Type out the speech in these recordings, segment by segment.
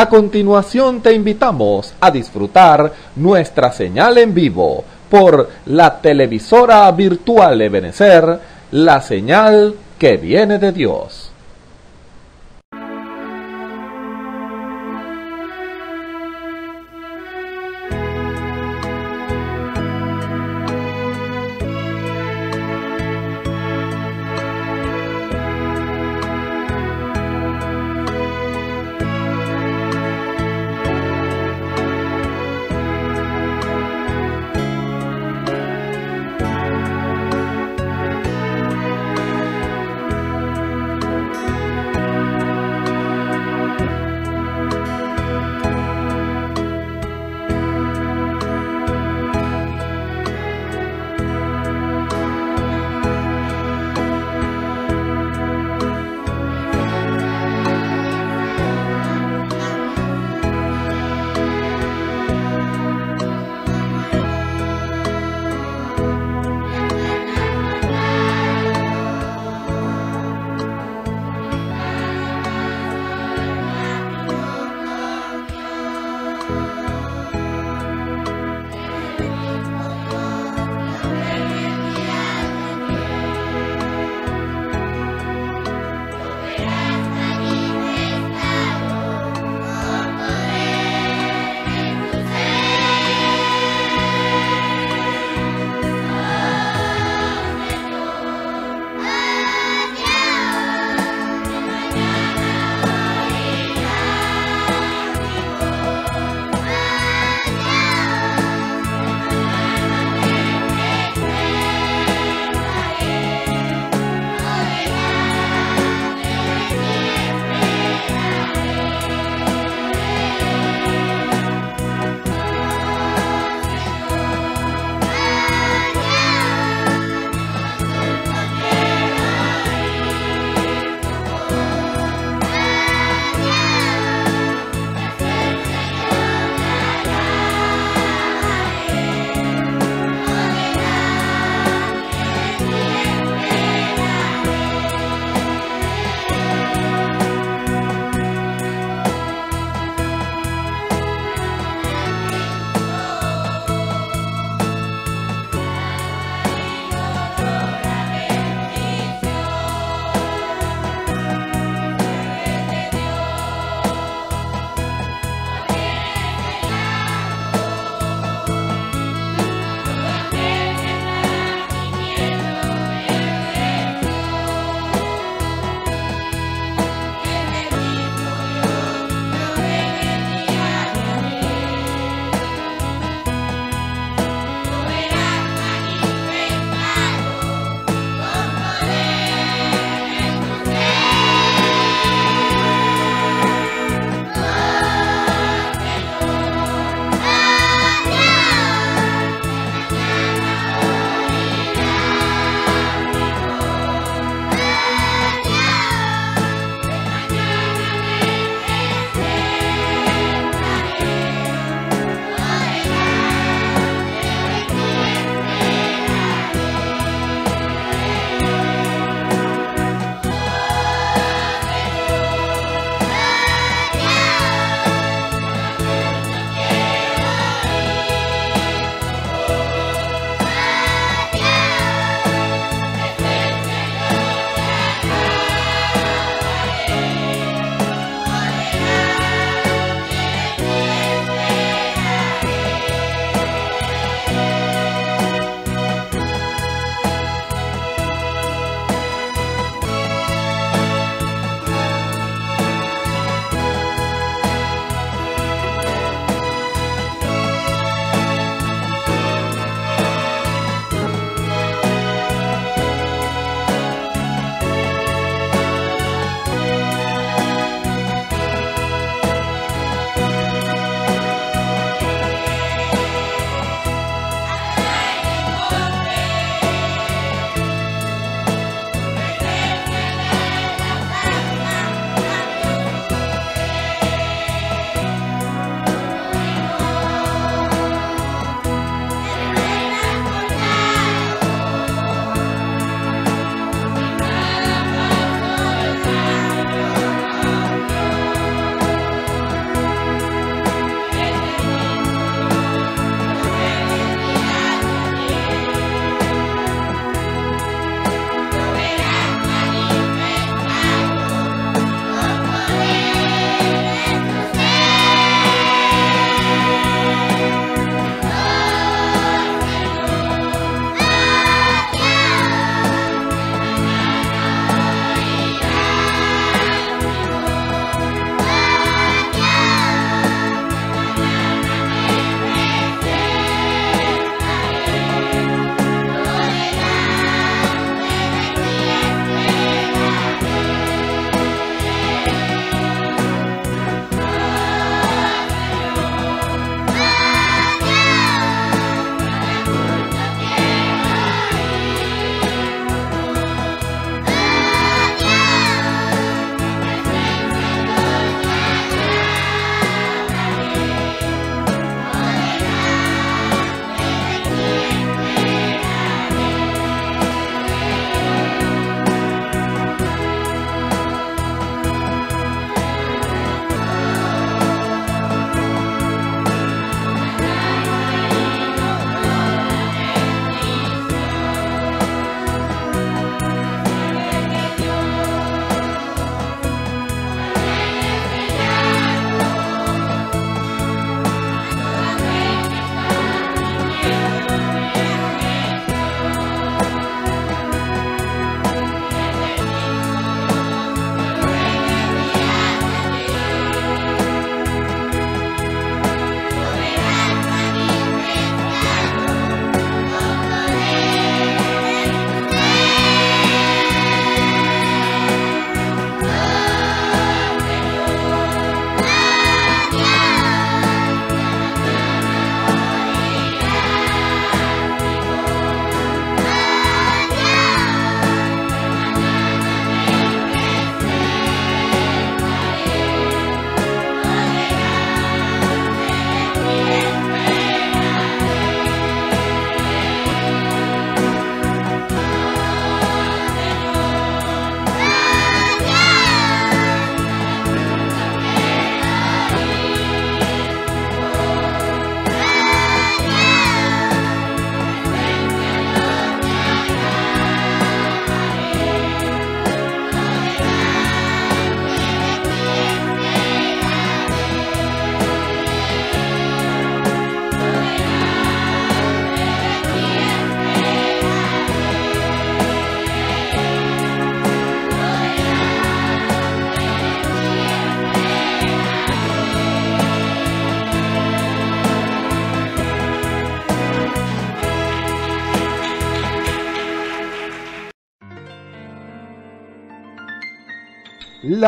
A continuación te invitamos a disfrutar nuestra señal en vivo por la televisora virtual de la señal que viene de Dios.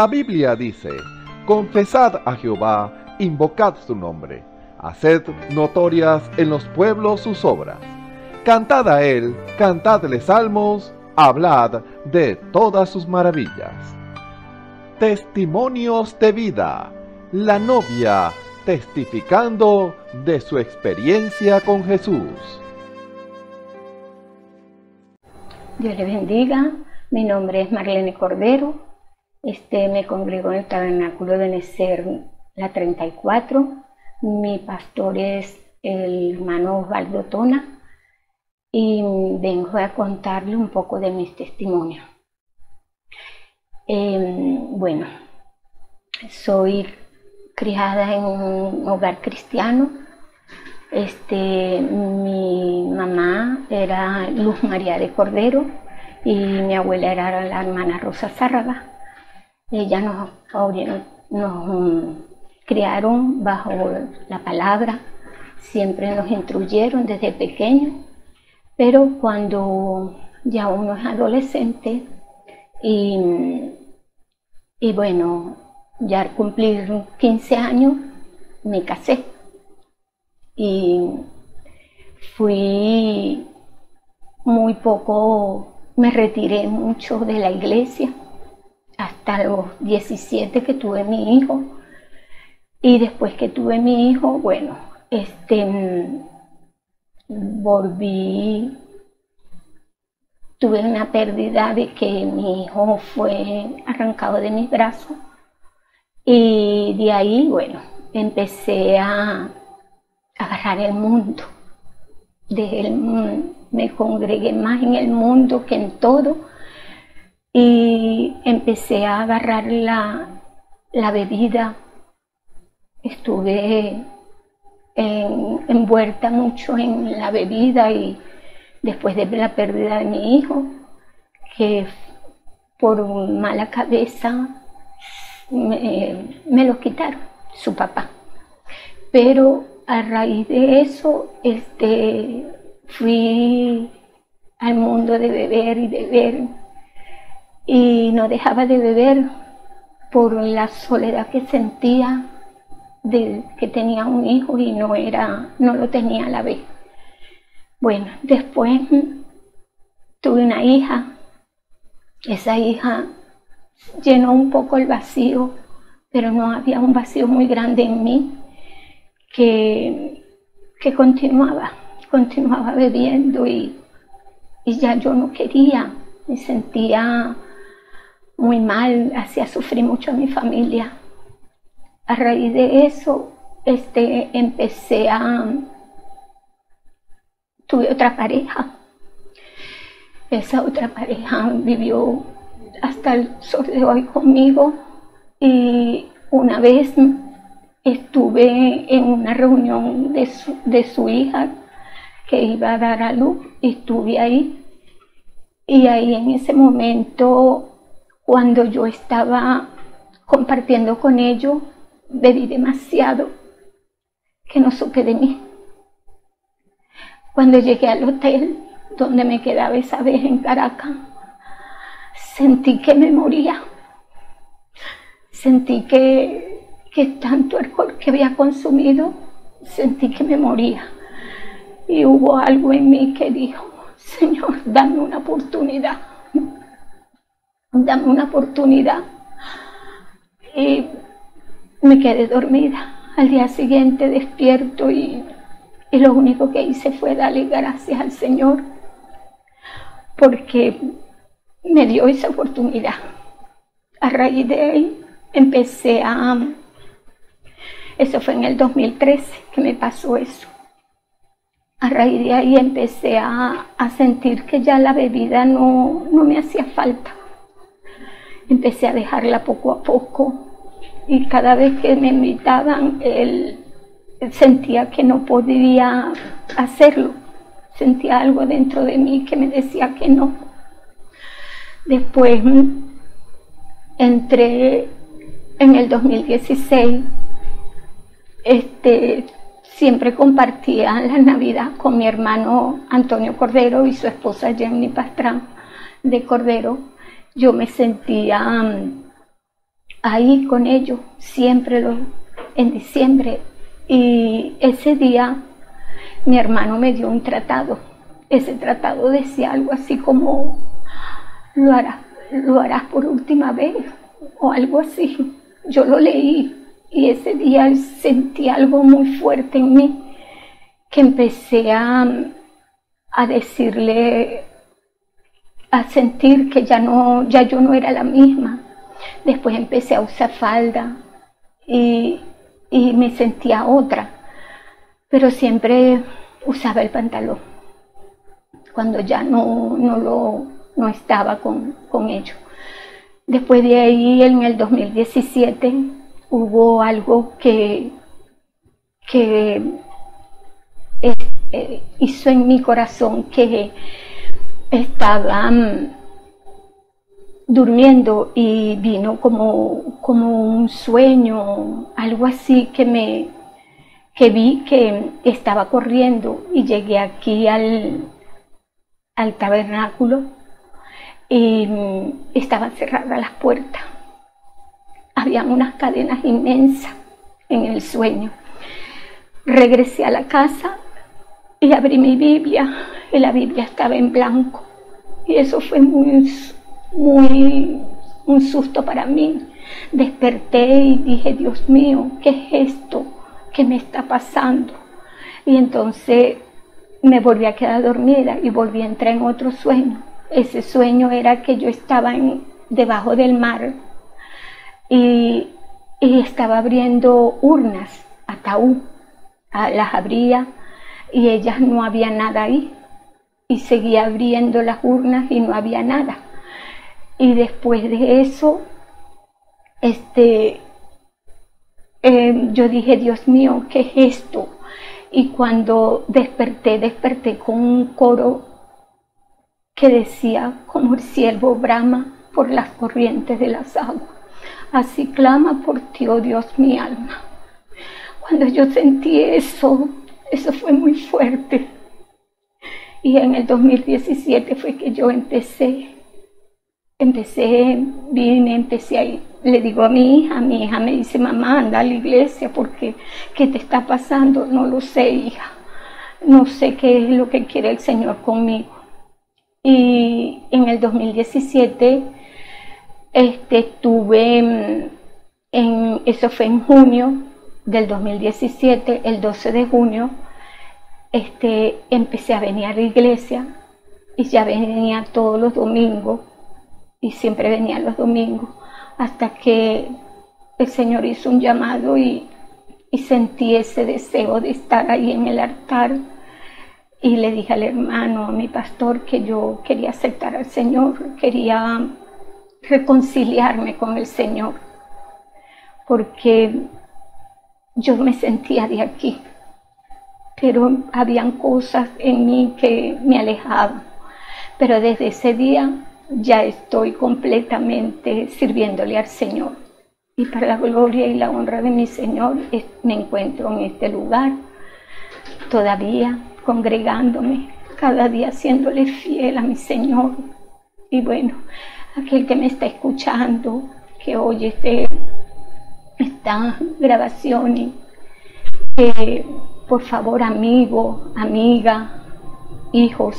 La Biblia dice, confesad a Jehová, invocad su nombre, haced notorias en los pueblos sus obras, cantad a él, cantadle salmos, hablad de todas sus maravillas. Testimonios de vida, la novia testificando de su experiencia con Jesús. Dios le bendiga, mi nombre es Marlene Cordero, este, me congregó en el tabernáculo de Necer, la 34. Mi pastor es el hermano Osvaldo Tona y vengo a contarle un poco de mis testimonios. Em, bueno, soy criada en un hogar cristiano. Este, mi mamá era Luz María de Cordero y mi abuela era la hermana Rosa Zárraga. Ellas nos, mm, criaron bajo la palabra, siempre nos instruyeron desde pequeño pero cuando ya uno es adolescente y, y bueno, ya al cumplir 15 años me casé y fui muy poco, me retiré mucho de la iglesia hasta los 17 que tuve mi hijo. Y después que tuve mi hijo, bueno, este, mm, volví, tuve una pérdida de que mi hijo fue arrancado de mis brazos. Y de ahí, bueno, empecé a agarrar el mundo. Mm, me congregué más en el mundo que en todo y empecé a agarrar la, bebida. Estuve envuelta mucho en la bebida y después de la pérdida de mi hijo, que por mala cabeza me, lo quitaron, su papá. Pero a raíz de eso, este, fui al mundo de beber y beber y no dejaba de beber por la soledad que sentía de que tenía un hijo y no era no lo tenía a la vez. Bueno, después tuve una hija. Esa hija llenó un poco el vacío, pero no había un vacío muy grande en mí que, que continuaba, continuaba bebiendo y, y ya yo no quería, me sentía muy mal, hacía sufrir mucho a mi familia. A raíz de eso, este, empecé a... Tuve otra pareja. Esa otra pareja vivió hasta el sol de hoy conmigo y una vez estuve en una reunión de su, de su hija que iba a dar a luz, estuve ahí y ahí en ese momento cuando yo estaba compartiendo con ellos, bebí demasiado que no supe de mí. Cuando llegué al hotel donde me quedaba esa vez en Caracas, sentí que me moría. Sentí que, que tanto alcohol que había consumido, sentí que me moría. Y hubo algo en mí que dijo, Señor, dame una oportunidad dame una oportunidad. Y me quedé dormida. Al día siguiente despierto y, lo único que hice fue darle gracias al Señor porque me dio esa oportunidad. A raíz de ahí empecé a... Eso fue en el 2013 que me pasó eso. A raíz de ahí empecé a, a sentir que ya la bebida no, no me hacía falta empecé a dejarla poco a poco. Y cada vez que me invitaban, él, sentía que no podía hacerlo. Sentía algo dentro de mí que me decía que no. Después entré en el 2016. Este, siempre compartía la Navidad con mi hermano Antonio Cordero y su esposa Jenny Pastrán de Cordero yo me sentía mm, ahí con ellos, siempre en diciembre. Y ese día mi hermano me dio un tratado. Ese tratado decía algo así como, lo harás, por última vez o algo así. Yo lo leí y ese día sentí algo muy fuerte en mí que empecé a, a decirle a sentir que ya no, ya yo no era la misma. Después empecé a usar falda y, me sentía otra, pero siempre usaba el pantalón cuando ya no, no estaba con, con ello. Después de ahí, en el 2017, hubo algo que, eh, eh, hizo en mi corazón que estaban durmiendo y vino como, como un sueño, algo así que me que vi que estaba corriendo y llegué aquí al, al tabernáculo y estaban cerradas las puertas. Habían unas cadenas inmensas en el sueño. Regresé a la casa y abrí mi Biblia y la Biblia estaba en blanco. Y eso fue muy, muy un susto para mí. Desperté y dije, Dios mío, ¿qué es esto? ¿Qué me está pasando? Y entonces me volví a quedar dormida y volví a entrar en otro sueño. Ese sueño era que yo estaba debajo del mar y, y estaba abriendo urnas, ataúd. Ah, las abría y ellas no había nada ahí. Y seguía abriendo las urnas y no había nada. Y después de eso, este, em, yo dije, Dios mío, ¿qué es esto? Y cuando desperté, desperté con un coro que decía, como el siervo brama por las corrientes de las aguas. Así clama por ti, oh Dios, mi alma. Cuando yo sentí eso, eso fue muy fuerte. Y en el 2017 fue que yo empecé, empecé, vine, empecé ahí. Le digo a mi hija, mi hija me dice, mamá, anda a la iglesia porque ¿qué te está pasando? No lo sé, hija. No sé qué es lo que quiere el Señor conmigo. Y en el 2017 este, estuve, en, eso fue en junio, del 2017, el 12 de junio, este, empecé a venir a la iglesia y ya venía todos los domingos y siempre venía los domingos hasta que el Señor hizo un llamado y, y sentí ese deseo de estar ahí en el altar y le dije al hermano, a mi pastor, que yo quería aceptar al Señor, quería reconciliarme con el Señor, porque yo me sentía de aquí, pero habían cosas en mí que me alejaban. Pero desde ese día ya estoy completamente sirviéndole al Señor. Y para la gloria y la honra de mi Señor me encuentro en este lugar, todavía congregándome, cada día siéndole fiel a mi Señor. Y bueno, aquel que me está escuchando, que oye este tan grabaciones. Eh, por favor, amigo, amiga, hijos,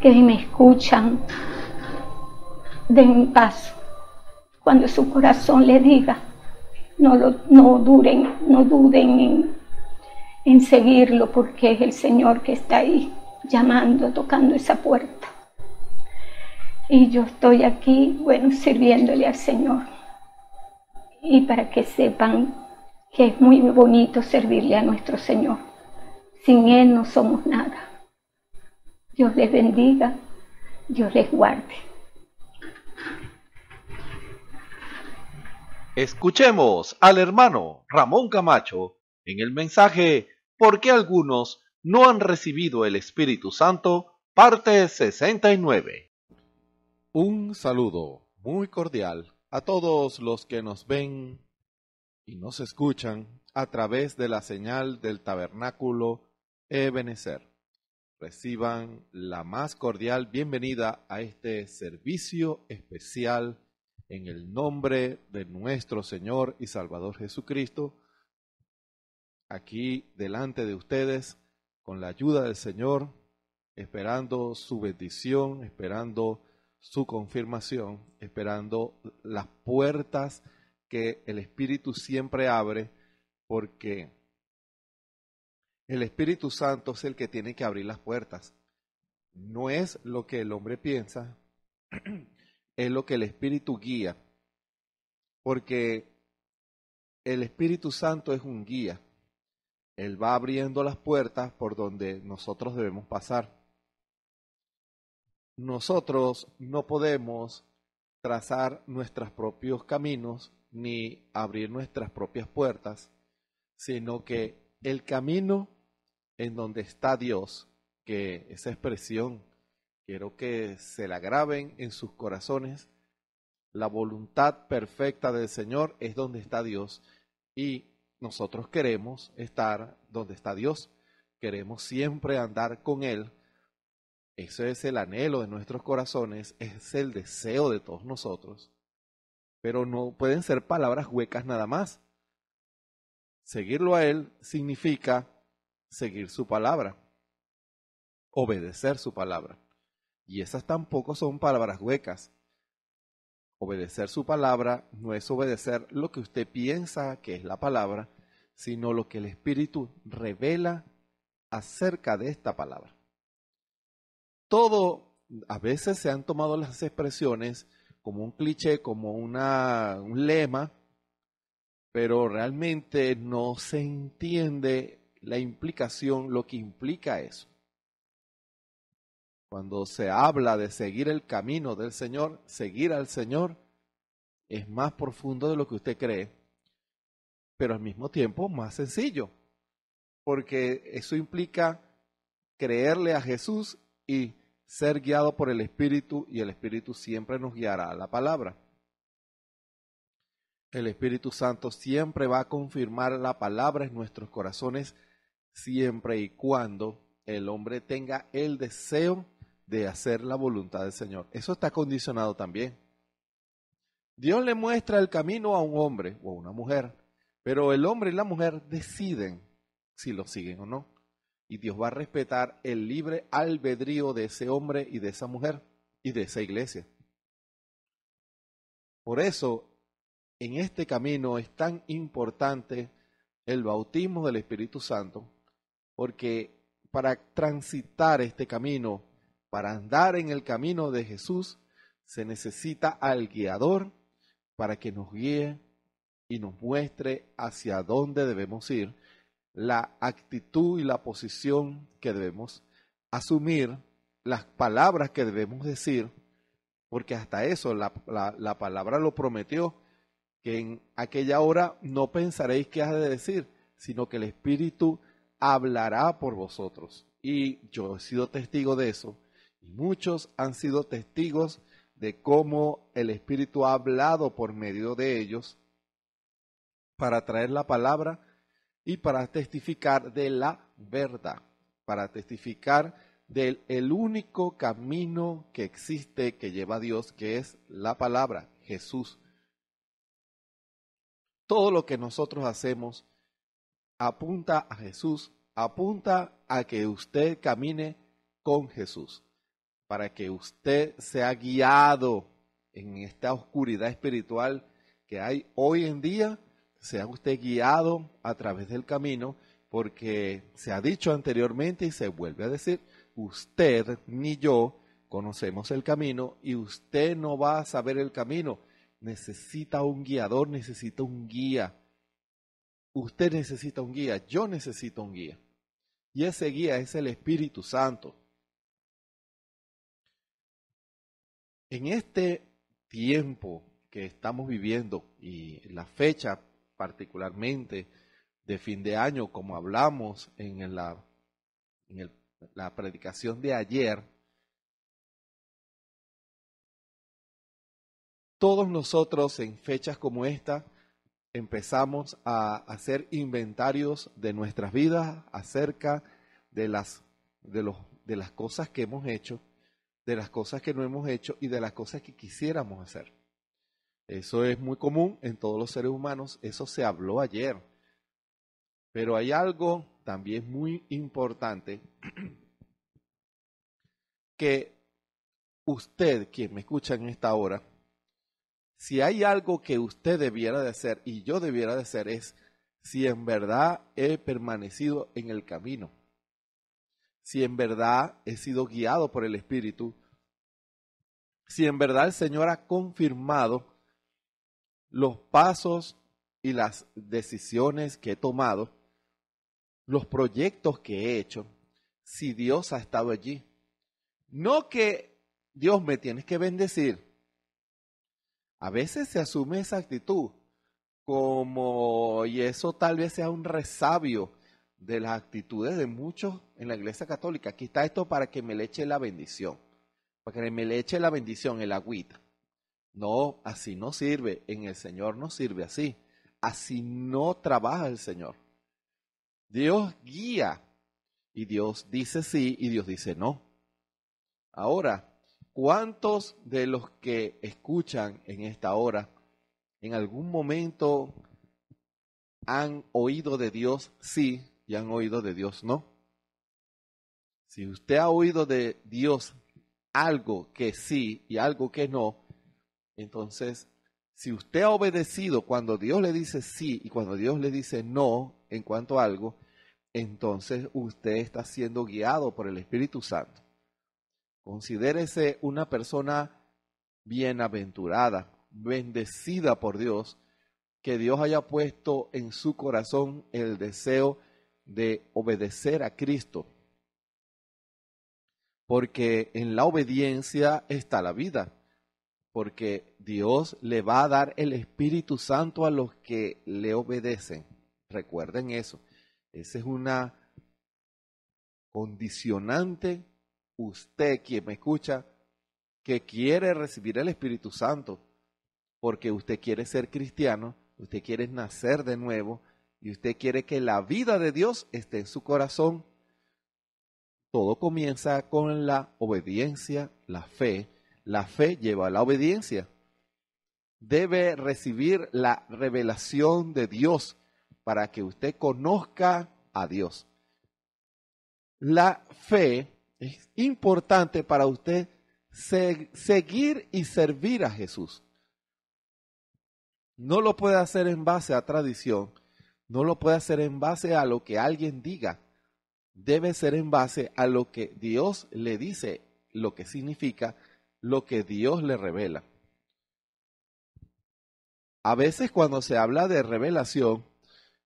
que me escuchan, den un paso. Cuando su corazón le diga, no, lo, no, duren, no duden en seguirlo, porque es el Señor que está ahí llamando, tocando esa puerta. Y yo estoy aquí, bueno, sirviéndole al Señor y para que sepan que es muy bonito servirle a nuestro Señor. Sin Él no somos nada. Dios les bendiga, Dios les guarde. Escuchemos al hermano Ramón Camacho en el mensaje ¿Por qué algunos no han recibido el Espíritu Santo? Parte 69. Un saludo muy cordial a todos los que nos ven y nos escuchan a través de la señal del tabernáculo Ebenezer. Reciban la más cordial bienvenida a este servicio especial en el nombre de nuestro Señor y Salvador Jesucristo, aquí delante de ustedes, con la ayuda del Señor, esperando su bendición, esperando su confirmación, esperando las puertas que el Espíritu siempre abre, porque el Espíritu Santo es el que tiene que abrir las puertas. No es lo que el hombre piensa, es lo que el Espíritu guía, porque el Espíritu Santo es un guía. Él va abriendo las puertas por donde nosotros debemos pasar nosotros no podemos trazar nuestros propios caminos ni abrir nuestras propias puertas, sino que el camino en donde está Dios, que esa expresión quiero que se la graben en sus corazones, la voluntad perfecta del Señor es donde está Dios y nosotros queremos estar donde está Dios, queremos siempre andar con Él eso es el anhelo de nuestros corazones, es el deseo de todos nosotros. Pero no pueden ser palabras huecas nada más. Seguirlo a Él significa seguir su palabra, obedecer su palabra. Y esas tampoco son palabras huecas. Obedecer su palabra no es obedecer lo que usted piensa que es la palabra, sino lo que el Espíritu revela acerca de esta palabra todo, a veces se han tomado las expresiones como un cliché, como una, un lema, pero realmente no se entiende la implicación, lo que implica eso. Cuando se habla de seguir el camino del Señor, seguir al Señor es más profundo de lo que usted cree, pero al mismo tiempo más sencillo, porque eso implica creerle a Jesús y ser guiado por el Espíritu y el Espíritu siempre nos guiará a la palabra. El Espíritu Santo siempre va a confirmar la palabra en nuestros corazones, siempre y cuando el hombre tenga el deseo de hacer la voluntad del Señor. Eso está condicionado también. Dios le muestra el camino a un hombre o a una mujer, pero el hombre y la mujer deciden si lo siguen o no. Y Dios va a respetar el libre albedrío de ese hombre y de esa mujer y de esa iglesia. Por eso, en este camino es tan importante el bautismo del Espíritu Santo, porque para transitar este camino, para andar en el camino de Jesús, se necesita al guiador para que nos guíe y nos muestre hacia dónde debemos ir la actitud y la posición que debemos asumir, las palabras que debemos decir, porque hasta eso la, palabra lo prometió, que en aquella hora no pensaréis qué has de decir, sino que el Espíritu hablará por vosotros. Y yo he sido testigo de eso, y muchos han sido testigos de cómo el Espíritu ha hablado por medio de ellos para traer la palabra y para testificar de la verdad, para testificar del el único camino que existe que lleva a Dios, que es la palabra, Jesús. Todo lo que nosotros hacemos apunta a Jesús, apunta a que usted camine con Jesús, para que usted sea guiado en esta oscuridad espiritual que hay hoy en día sea usted guiado a través del camino, porque se ha dicho anteriormente y se vuelve a decir, usted ni yo conocemos el camino y usted no va a saber el camino. Necesita un guiador, necesita un guía. Usted necesita un guía, yo necesito un guía. Y ese guía es el Espíritu Santo. En este tiempo que estamos viviendo y la fecha particularmente de fin de año, como hablamos en la, en la predicación de ayer, todos nosotros en fechas como esta empezamos a hacer inventarios de nuestras vidas acerca de las, de, los, de las cosas que hemos hecho, de las cosas que no hemos hecho y de las cosas que quisiéramos hacer. Eso es muy común en todos los seres humanos, eso se habló ayer. Pero hay algo también muy importante que usted, quien me escucha en esta hora, si hay algo que usted debiera de hacer y yo debiera de hacer es si en verdad he permanecido en el camino, si en verdad he sido guiado por el Espíritu, si en verdad el Señor ha confirmado los pasos y las decisiones que he tomado, los proyectos que he hecho, si Dios ha estado allí. No que Dios me tienes que bendecir. A veces se asume esa actitud como, y eso tal vez sea un resabio de las actitudes de muchos en la iglesia católica. Aquí está esto para que me le eche la bendición, para que me le eche la bendición, el agüita. No, así no sirve. En el Señor no sirve así. Así no trabaja el Señor. Dios guía y Dios dice sí y Dios dice no. Ahora, ¿cuántos de los que escuchan en esta hora en algún momento han oído de Dios sí y han oído de Dios no? Si usted ha oído de Dios algo que sí y algo que no, entonces, si usted ha obedecido cuando Dios le dice sí y cuando Dios le dice no en cuanto a algo, entonces usted está siendo guiado por el Espíritu Santo. Considérese una persona bienaventurada, bendecida por Dios, que Dios haya puesto en su corazón el deseo de obedecer a Cristo. Porque en la obediencia está la vida porque Dios le va a dar el Espíritu Santo a los que le obedecen. Recuerden eso. Esa es una condicionante. Usted, quien me escucha, que quiere recibir el Espíritu Santo, porque usted quiere ser cristiano, usted quiere nacer de nuevo y usted quiere que la vida de Dios esté en su corazón. Todo comienza con la obediencia, la fe, la fe lleva a la obediencia. Debe recibir la revelación de Dios para que usted conozca a Dios. La fe es importante para usted seguir y servir a Jesús. No lo puede hacer en base a tradición, no lo puede hacer en base a lo que alguien diga. Debe ser en base a lo que Dios le dice, lo que significa lo que Dios le revela. A veces cuando se habla de revelación,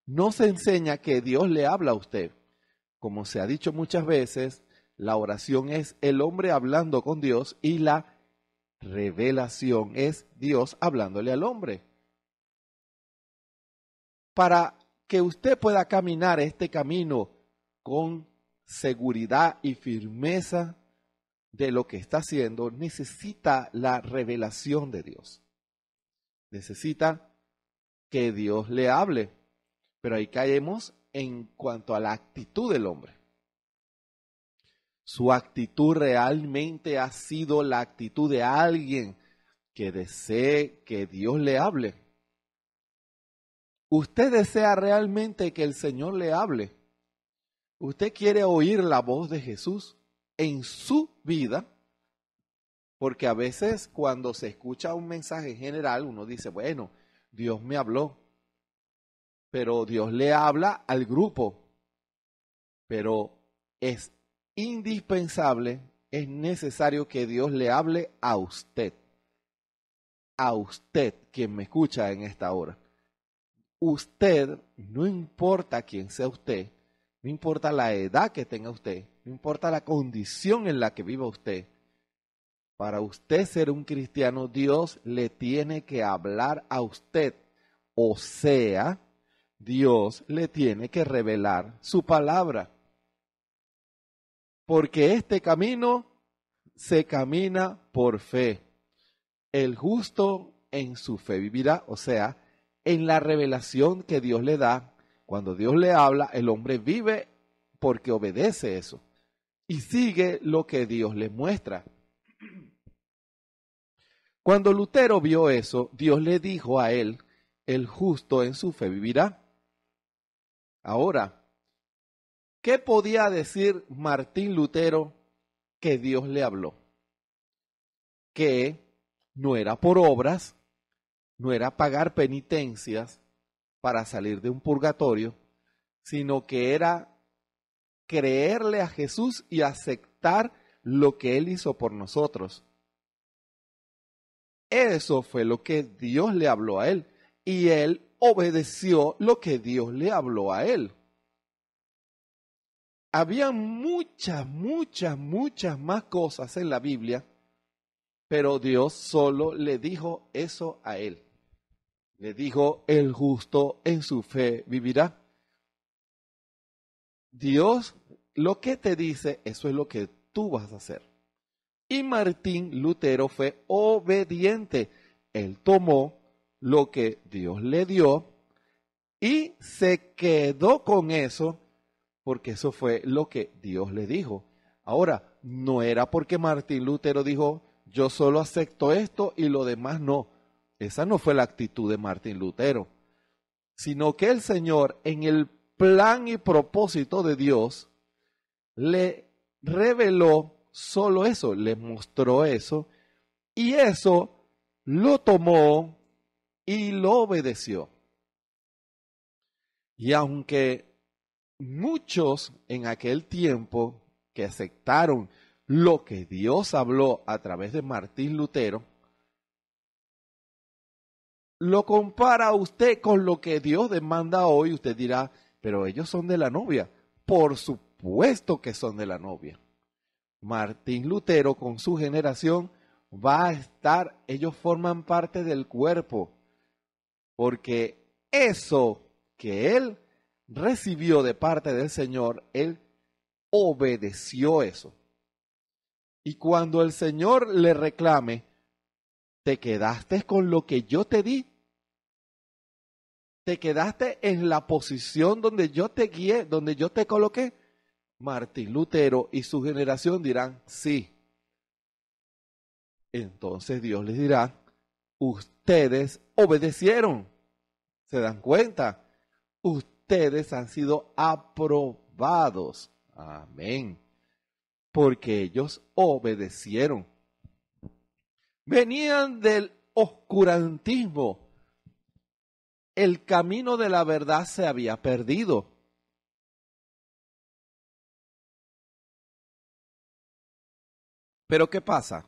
no se enseña que Dios le habla a usted. Como se ha dicho muchas veces, la oración es el hombre hablando con Dios y la revelación es Dios hablándole al hombre. Para que usted pueda caminar este camino con seguridad y firmeza, de lo que está haciendo, necesita la revelación de Dios. Necesita que Dios le hable. Pero ahí caemos en cuanto a la actitud del hombre. Su actitud realmente ha sido la actitud de alguien que desee que Dios le hable. ¿Usted desea realmente que el Señor le hable? ¿Usted quiere oír la voz de Jesús? en su vida, porque a veces cuando se escucha un mensaje general, uno dice, bueno, Dios me habló, pero Dios le habla al grupo, pero es indispensable, es necesario que Dios le hable a usted, a usted quien me escucha en esta hora. Usted, no importa quién sea usted, no importa la edad que tenga usted, no importa la condición en la que viva usted, para usted ser un cristiano, Dios le tiene que hablar a usted. O sea, Dios le tiene que revelar su palabra. Porque este camino se camina por fe. El justo en su fe vivirá, o sea, en la revelación que Dios le da. Cuando Dios le habla, el hombre vive porque obedece eso y sigue lo que Dios le muestra. Cuando Lutero vio eso, Dios le dijo a él, el justo en su fe vivirá. Ahora, ¿qué podía decir Martín Lutero que Dios le habló? Que no era por obras, no era pagar penitencias para salir de un purgatorio, sino que era creerle a Jesús y aceptar lo que Él hizo por nosotros. Eso fue lo que Dios le habló a Él y Él obedeció lo que Dios le habló a Él. Había muchas, muchas, muchas más cosas en la Biblia, pero Dios solo le dijo eso a Él. Le dijo, el justo en su fe vivirá. Dios lo que te dice, eso es lo que tú vas a hacer. Y Martín Lutero fue obediente. Él tomó lo que Dios le dio y se quedó con eso porque eso fue lo que Dios le dijo. Ahora, no era porque Martín Lutero dijo, yo solo acepto esto y lo demás no. Esa no fue la actitud de Martín Lutero, sino que el Señor en el plan y propósito de Dios, le reveló solo eso, le mostró eso, y eso lo tomó y lo obedeció. Y aunque muchos en aquel tiempo que aceptaron lo que Dios habló a través de Martín Lutero, lo compara usted con lo que Dios demanda hoy, usted dirá, pero ellos son de la novia. Por supuesto que son de la novia. Martín Lutero con su generación va a estar, ellos forman parte del cuerpo, porque eso que él recibió de parte del Señor, él obedeció eso. Y cuando el Señor le reclame, te quedaste con lo que yo te di, te quedaste en la posición donde yo te guié, donde yo te coloqué. Martín Lutero y su generación dirán, sí. Entonces Dios les dirá, ustedes obedecieron. ¿Se dan cuenta? Ustedes han sido aprobados. Amén. Porque ellos obedecieron. Venían del oscurantismo el camino de la verdad se había perdido. Pero ¿qué pasa?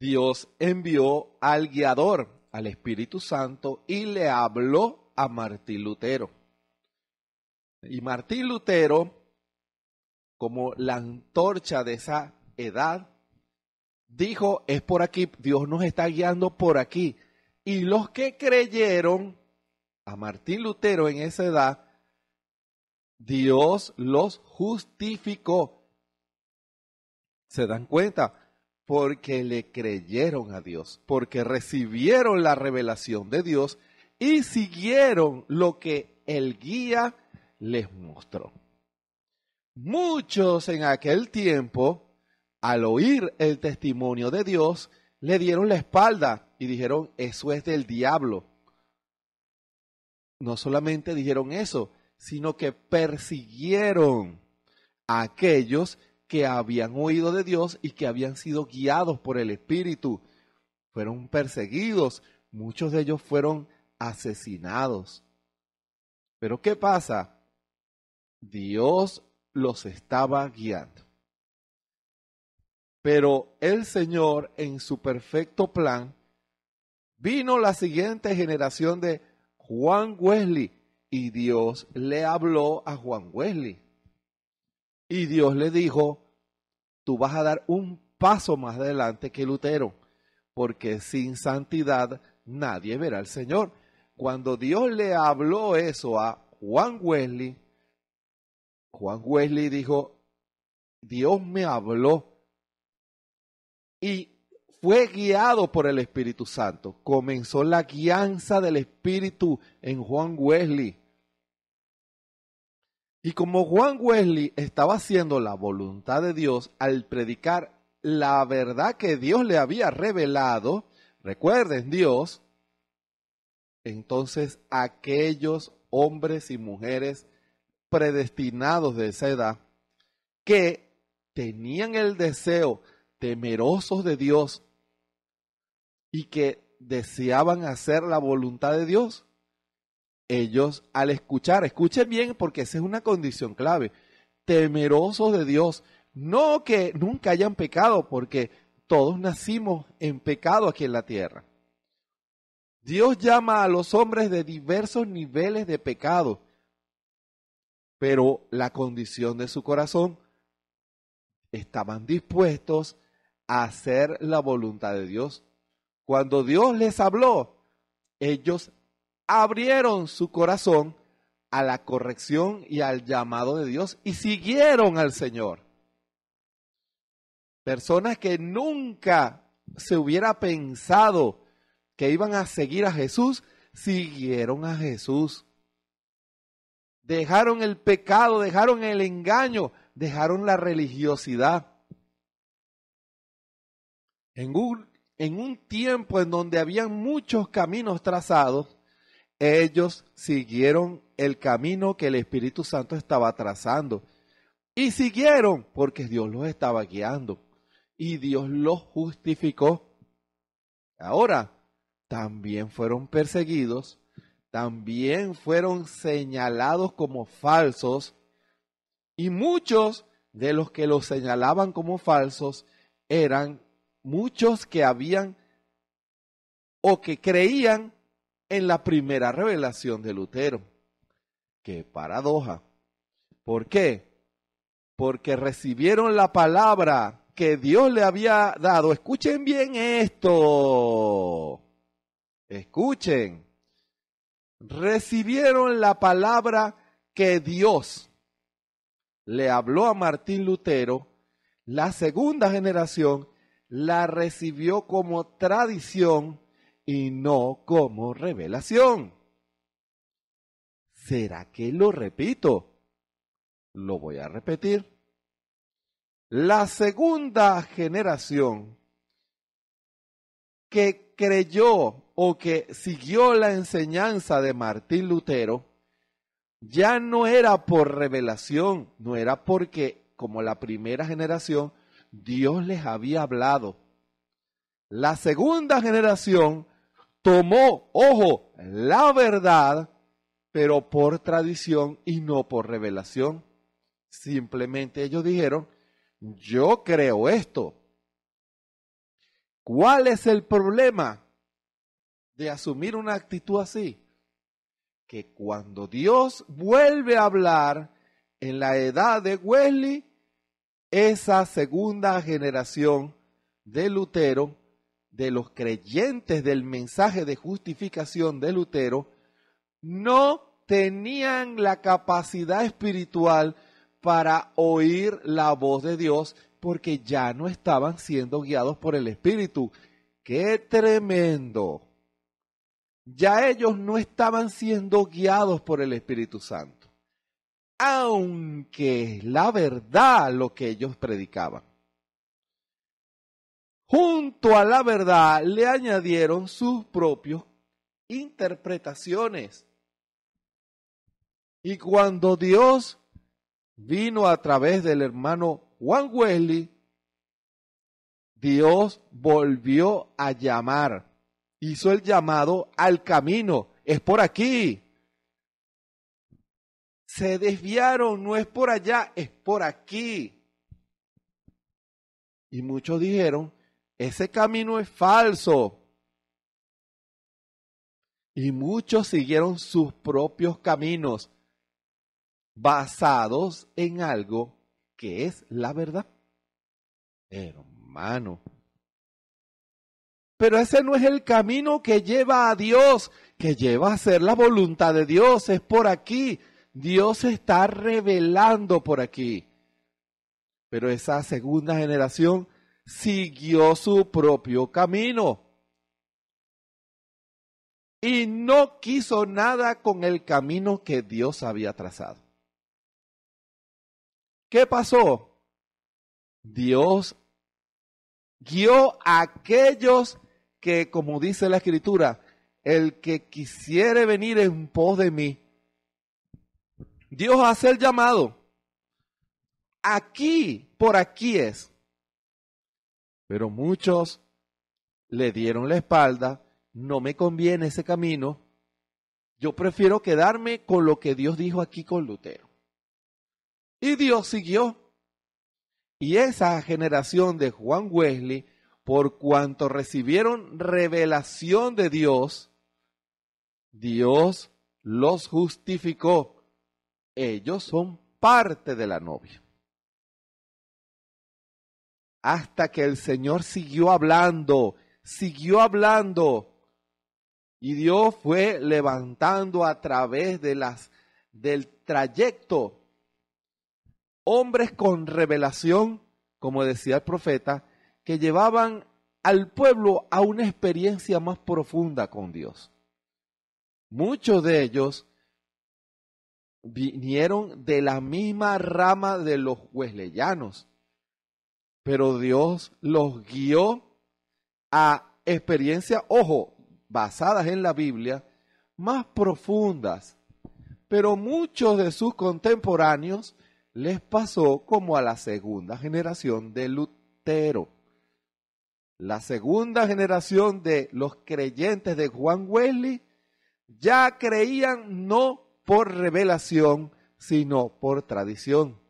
Dios envió al guiador, al Espíritu Santo, y le habló a Martín Lutero. Y Martín Lutero, como la antorcha de esa edad, dijo, es por aquí, Dios nos está guiando por aquí. Y los que creyeron a Martín Lutero en esa edad, Dios los justificó. ¿Se dan cuenta? Porque le creyeron a Dios, porque recibieron la revelación de Dios y siguieron lo que el guía les mostró. Muchos en aquel tiempo, al oír el testimonio de Dios, le dieron la espalda y dijeron, eso es del diablo. No solamente dijeron eso, sino que persiguieron a aquellos que habían oído de Dios y que habían sido guiados por el Espíritu. Fueron perseguidos, muchos de ellos fueron asesinados. Pero ¿qué pasa? Dios los estaba guiando. Pero el Señor en su perfecto plan Vino la siguiente generación de Juan Wesley y Dios le habló a Juan Wesley. Y Dios le dijo, tú vas a dar un paso más adelante que Lutero, porque sin santidad nadie verá al Señor. Cuando Dios le habló eso a Juan Wesley, Juan Wesley dijo, Dios me habló. Y fue guiado por el Espíritu Santo. Comenzó la guianza del Espíritu en Juan Wesley. Y como Juan Wesley estaba haciendo la voluntad de Dios al predicar la verdad que Dios le había revelado, recuerden Dios, entonces aquellos hombres y mujeres predestinados de esa edad que tenían el deseo temerosos de Dios y que deseaban hacer la voluntad de Dios, ellos al escuchar, escuchen bien porque esa es una condición clave, temerosos de Dios, no que nunca hayan pecado porque todos nacimos en pecado aquí en la tierra. Dios llama a los hombres de diversos niveles de pecado, pero la condición de su corazón estaban dispuestos hacer la voluntad de Dios. Cuando Dios les habló, ellos abrieron su corazón a la corrección y al llamado de Dios y siguieron al Señor. Personas que nunca se hubiera pensado que iban a seguir a Jesús, siguieron a Jesús. Dejaron el pecado, dejaron el engaño, dejaron la religiosidad en un, tiempo en donde habían muchos caminos trazados, ellos siguieron el camino que el Espíritu Santo estaba trazando. Y siguieron porque Dios los estaba guiando. Y Dios los justificó. Ahora, también fueron perseguidos, también fueron señalados como falsos. Y muchos de los que los señalaban como falsos eran muchos que habían o que creían en la primera revelación de Lutero. Qué paradoja. ¿Por qué? Porque recibieron la palabra que Dios le había dado. Escuchen bien esto. Escuchen. Recibieron la palabra que Dios le habló a Martín Lutero, la segunda generación, la recibió como tradición y no como revelación. ¿Será que lo repito? Lo voy a repetir. La segunda generación que creyó o que siguió la enseñanza de Martín Lutero, ya no era por revelación, no era porque, como la primera generación, Dios les había hablado. La segunda generación tomó, ojo, la verdad, pero por tradición y no por revelación. Simplemente ellos dijeron, yo creo esto. ¿Cuál es el problema de asumir una actitud así? Que cuando Dios vuelve a hablar en la edad de Wesley, esa segunda generación de Lutero, de los creyentes del mensaje de justificación de Lutero, no tenían la capacidad espiritual para oír la voz de Dios porque ya no estaban siendo guiados por el Espíritu. ¡Qué tremendo! Ya ellos no estaban siendo guiados por el Espíritu Santo aunque es la verdad lo que ellos predicaban. Junto a la verdad le añadieron sus propias interpretaciones. Y cuando Dios vino a través del hermano Juan Wesley, Dios volvió a llamar, hizo el llamado al camino, es por aquí, se desviaron, no es por allá, es por aquí. Y muchos dijeron, ese camino es falso. Y muchos siguieron sus propios caminos basados en algo que es la verdad. Hermano. Pero ese no es el camino que lleva a Dios, que lleva a hacer la voluntad de Dios. Es por aquí, Dios se está revelando por aquí. Pero esa segunda generación siguió su propio camino. Y no quiso nada con el camino que Dios había trazado. ¿Qué pasó? Dios guió a aquellos que, como dice la escritura, el que quisiere venir en pos de mí, Dios hace el llamado. Aquí, por aquí es. Pero muchos le dieron la espalda. No me conviene ese camino. Yo prefiero quedarme con lo que Dios dijo aquí con Lutero. Y Dios siguió. Y esa generación de Juan Wesley, por cuanto recibieron revelación de Dios, Dios los justificó ellos son parte de la novia. Hasta que el Señor siguió hablando, siguió hablando. Y Dios fue levantando a través de las, del trayecto hombres con revelación, como decía el profeta, que llevaban al pueblo a una experiencia más profunda con Dios. Muchos de ellos vinieron de la misma rama de los wesleyanos, pero Dios los guió a experiencias, ojo, basadas en la Biblia, más profundas. Pero muchos de sus contemporáneos les pasó como a la segunda generación de Lutero. La segunda generación de los creyentes de Juan Wesley ya creían no por revelación, sino por tradición.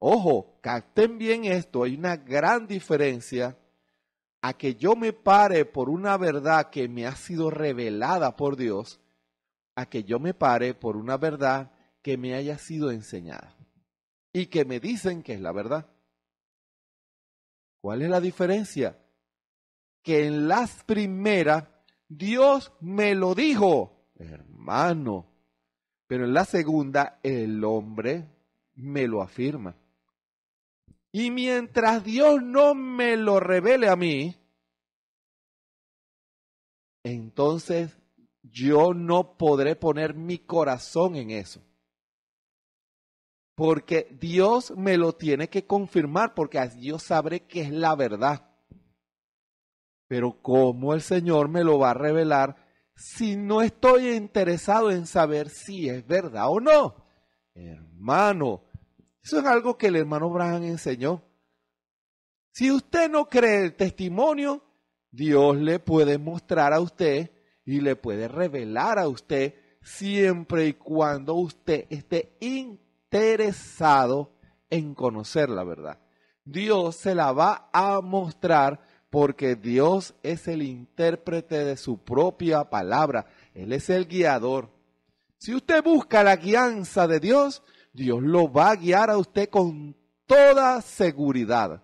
Ojo, capten bien esto, hay una gran diferencia a que yo me pare por una verdad que me ha sido revelada por Dios, a que yo me pare por una verdad que me haya sido enseñada y que me dicen que es la verdad. ¿Cuál es la diferencia? Que en las primeras Dios me lo dijo, hermano, pero en la segunda, el hombre me lo afirma. Y mientras Dios no me lo revele a mí, entonces yo no podré poner mi corazón en eso. Porque Dios me lo tiene que confirmar, porque Dios yo sabré que es la verdad. Pero ¿cómo el Señor me lo va a revelar si no estoy interesado en saber si es verdad o no? Hermano, eso es algo que el hermano Branham enseñó. Si usted no cree el testimonio, Dios le puede mostrar a usted y le puede revelar a usted siempre y cuando usted esté interesado en conocer la verdad. Dios se la va a mostrar porque Dios es el intérprete de su propia palabra, Él es el guiador. Si usted busca la guianza de Dios, Dios lo va a guiar a usted con toda seguridad.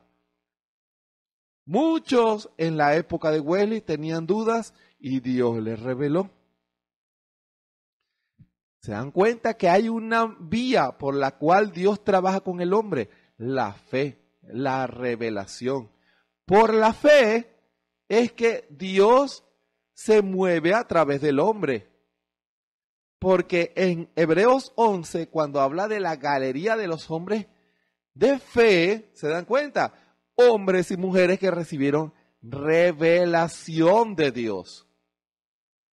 Muchos en la época de Wesley tenían dudas y Dios les reveló. Se dan cuenta que hay una vía por la cual Dios trabaja con el hombre, la fe, la revelación. Por la fe es que Dios se mueve a través del hombre. Porque en Hebreos 11, cuando habla de la galería de los hombres de fe, se dan cuenta, hombres y mujeres que recibieron revelación de Dios.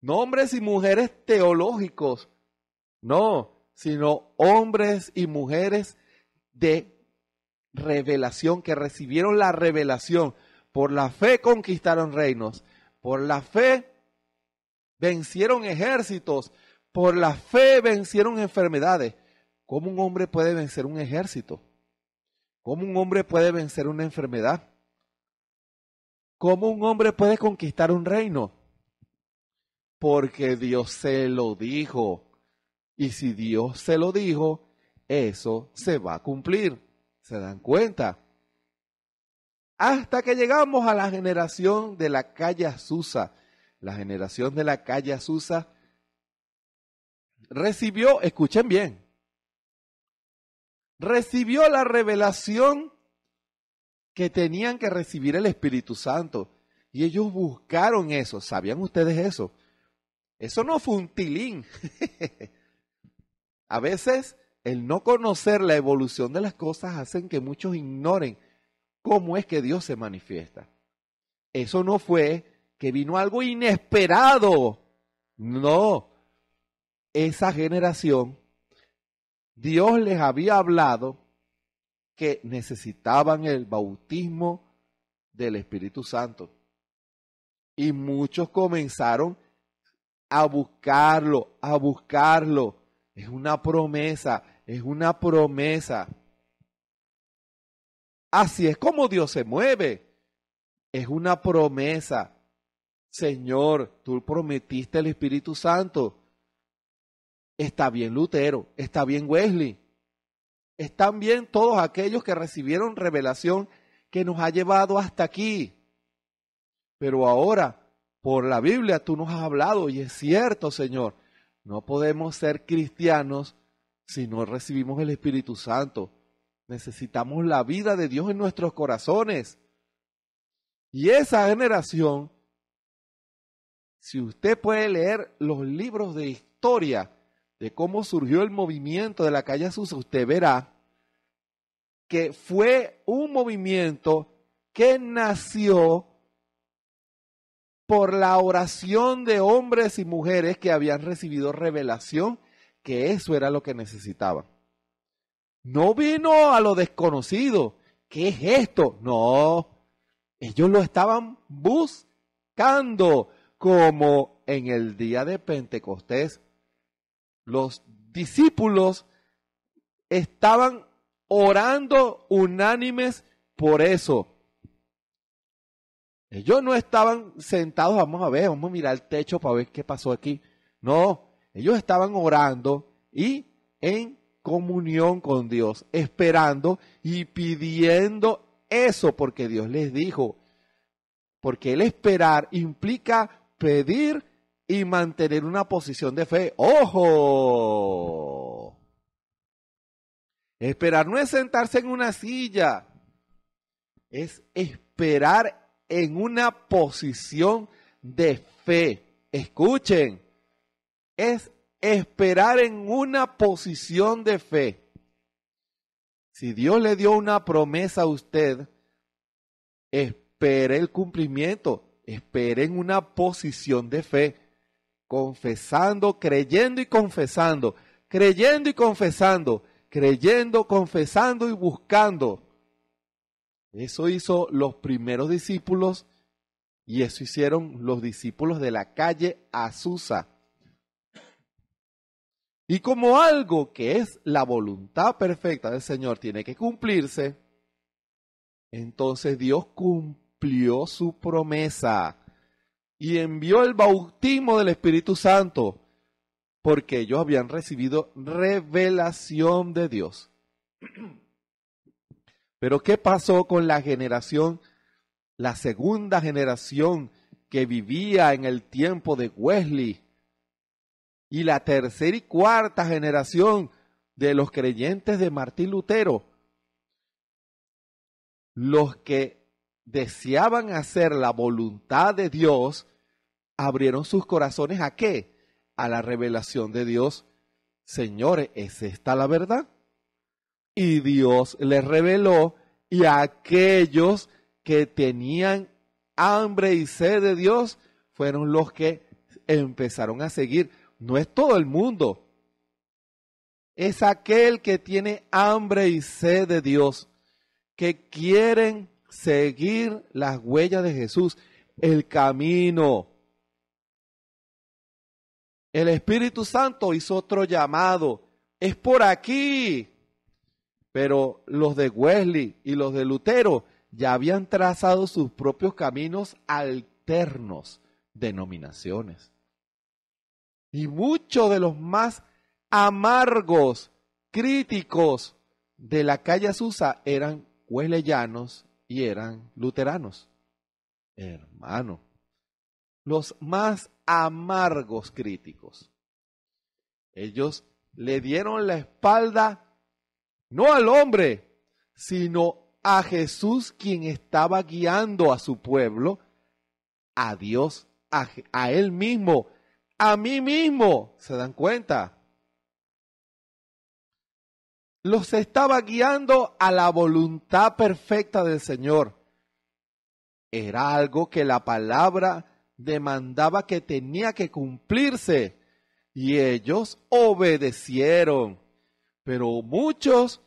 No hombres y mujeres teológicos, no, sino hombres y mujeres de revelación, que recibieron la revelación. Por la fe conquistaron reinos, por la fe vencieron ejércitos, por la fe vencieron enfermedades. ¿Cómo un hombre puede vencer un ejército? ¿Cómo un hombre puede vencer una enfermedad? ¿Cómo un hombre puede conquistar un reino? Porque Dios se lo dijo. Y si Dios se lo dijo, eso se va a cumplir se dan cuenta. Hasta que llegamos a la generación de la calle Azusa. La generación de la calle Azusa recibió, escuchen bien, recibió la revelación que tenían que recibir el Espíritu Santo. Y ellos buscaron eso. ¿Sabían ustedes eso? Eso no fue un tilín. a veces el no conocer la evolución de las cosas hacen que muchos ignoren cómo es que Dios se manifiesta. Eso no fue que vino algo inesperado. No. Esa generación, Dios les había hablado que necesitaban el bautismo del Espíritu Santo. Y muchos comenzaron a buscarlo, a buscarlo. Es una promesa es una promesa. Así es como Dios se mueve. Es una promesa. Señor, tú prometiste el Espíritu Santo. Está bien Lutero, está bien Wesley, están bien todos aquellos que recibieron revelación que nos ha llevado hasta aquí. Pero ahora, por la Biblia, tú nos has hablado y es cierto, Señor, no podemos ser cristianos si no recibimos el Espíritu Santo. Necesitamos la vida de Dios en nuestros corazones. Y esa generación, si usted puede leer los libros de historia de cómo surgió el movimiento de la calle Azusa, usted verá que fue un movimiento que nació por la oración de hombres y mujeres que habían recibido revelación que eso era lo que necesitaban. No vino a lo desconocido. ¿Qué es esto? No. Ellos lo estaban buscando, como en el día de Pentecostés. Los discípulos estaban orando unánimes por eso. Ellos no estaban sentados, vamos a ver, vamos a mirar el techo para ver qué pasó aquí. No, ellos estaban orando y en comunión con Dios, esperando y pidiendo eso porque Dios les dijo. Porque el esperar implica pedir y mantener una posición de fe. ¡Ojo! Esperar no es sentarse en una silla, es esperar en una posición de fe. Escuchen, es esperar en una posición de fe. Si Dios le dio una promesa a usted, espere el cumplimiento, espere en una posición de fe, confesando, creyendo y confesando, creyendo y confesando, creyendo, confesando y buscando. Eso hizo los primeros discípulos y eso hicieron los discípulos de la calle Azusa. Y como algo que es la voluntad perfecta del Señor tiene que cumplirse, entonces Dios cumplió su promesa y envió el bautismo del Espíritu Santo, porque ellos habían recibido revelación de Dios. Pero ¿qué pasó con la generación, la segunda generación que vivía en el tiempo de Wesley, y la tercera y cuarta generación de los creyentes de Martín Lutero, los que deseaban hacer la voluntad de Dios, abrieron sus corazones a qué? A la revelación de Dios. Señores, ¿es esta la verdad? Y Dios les reveló y aquellos que tenían hambre y sed de Dios fueron los que empezaron a seguir no es todo el mundo. Es aquel que tiene hambre y sed de Dios, que quieren seguir las huellas de Jesús, el camino. El Espíritu Santo hizo otro llamado. Es por aquí. Pero los de Wesley y los de Lutero ya habían trazado sus propios caminos alternos, denominaciones y muchos de los más amargos críticos de la calle Azusa eran huelellanos y eran luteranos. Hermano, los más amargos críticos. Ellos le dieron la espalda no al hombre, sino a Jesús quien estaba guiando a su pueblo, a Dios, a él mismo, a mí mismo. ¿Se dan cuenta? Los estaba guiando a la voluntad perfecta del Señor. Era algo que la palabra demandaba que tenía que cumplirse. Y ellos obedecieron. Pero muchos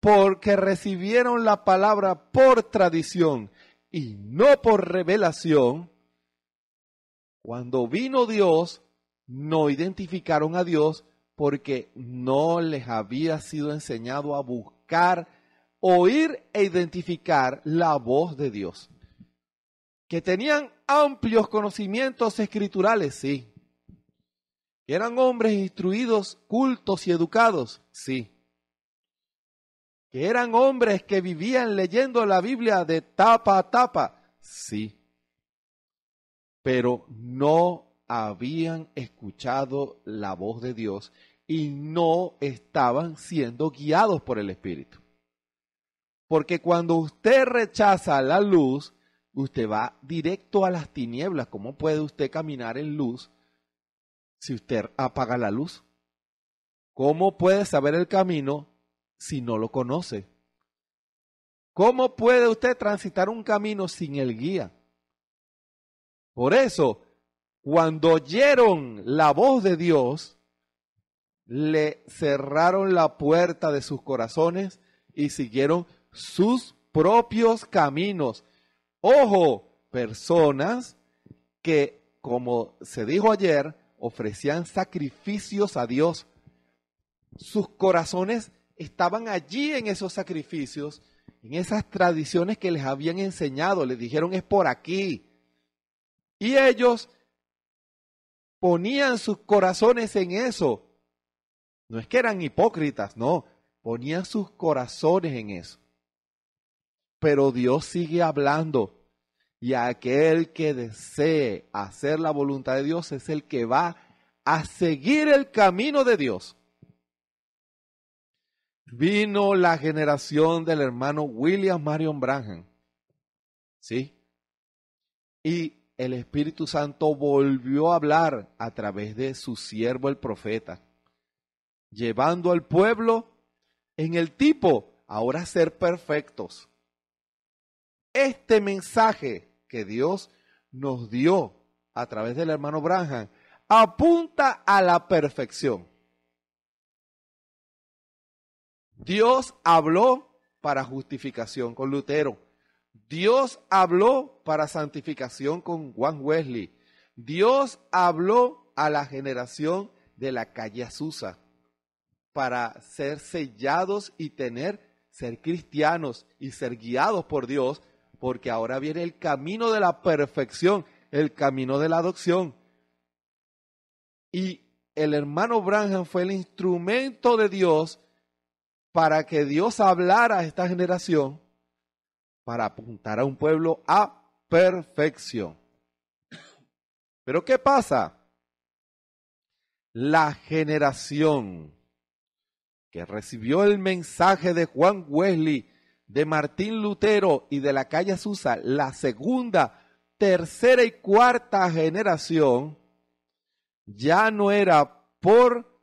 porque recibieron la palabra por tradición y no por revelación, cuando vino Dios, no identificaron a Dios porque no les había sido enseñado a buscar, oír e identificar la voz de Dios. Que tenían amplios conocimientos escriturales, sí. Que Eran hombres instruidos, cultos y educados, sí. Que eran hombres que vivían leyendo la Biblia de tapa a tapa, sí pero no habían escuchado la voz de Dios y no estaban siendo guiados por el Espíritu. Porque cuando usted rechaza la luz, usted va directo a las tinieblas. ¿Cómo puede usted caminar en luz si usted apaga la luz? ¿Cómo puede saber el camino si no lo conoce? ¿Cómo puede usted transitar un camino sin el guía? Por eso, cuando oyeron la voz de Dios, le cerraron la puerta de sus corazones y siguieron sus propios caminos. Ojo, personas que, como se dijo ayer, ofrecían sacrificios a Dios. Sus corazones estaban allí en esos sacrificios, en esas tradiciones que les habían enseñado. Les dijeron es por aquí, y ellos ponían sus corazones en eso. No es que eran hipócritas, no, ponían sus corazones en eso. Pero Dios sigue hablando. Y aquel que desee hacer la voluntad de Dios es el que va a seguir el camino de Dios. Vino la generación del hermano William Marion Branham. ¿Sí? Y el Espíritu Santo volvió a hablar a través de su siervo el profeta, llevando al pueblo en el tipo ahora ser perfectos. Este mensaje que Dios nos dio a través del hermano Branham apunta a la perfección. Dios habló para justificación con Lutero. Dios habló para santificación con Juan Wesley. Dios habló a la generación de la calle Azusa para ser sellados y tener, ser cristianos y ser guiados por Dios, porque ahora viene el camino de la perfección, el camino de la adopción. Y el hermano Branham fue el instrumento de Dios para que Dios hablara a esta generación para apuntar a un pueblo a perfección. Pero ¿qué pasa? La generación que recibió el mensaje de Juan Wesley, de Martín Lutero y de la calle Susa, la segunda, tercera y cuarta generación, ya no era por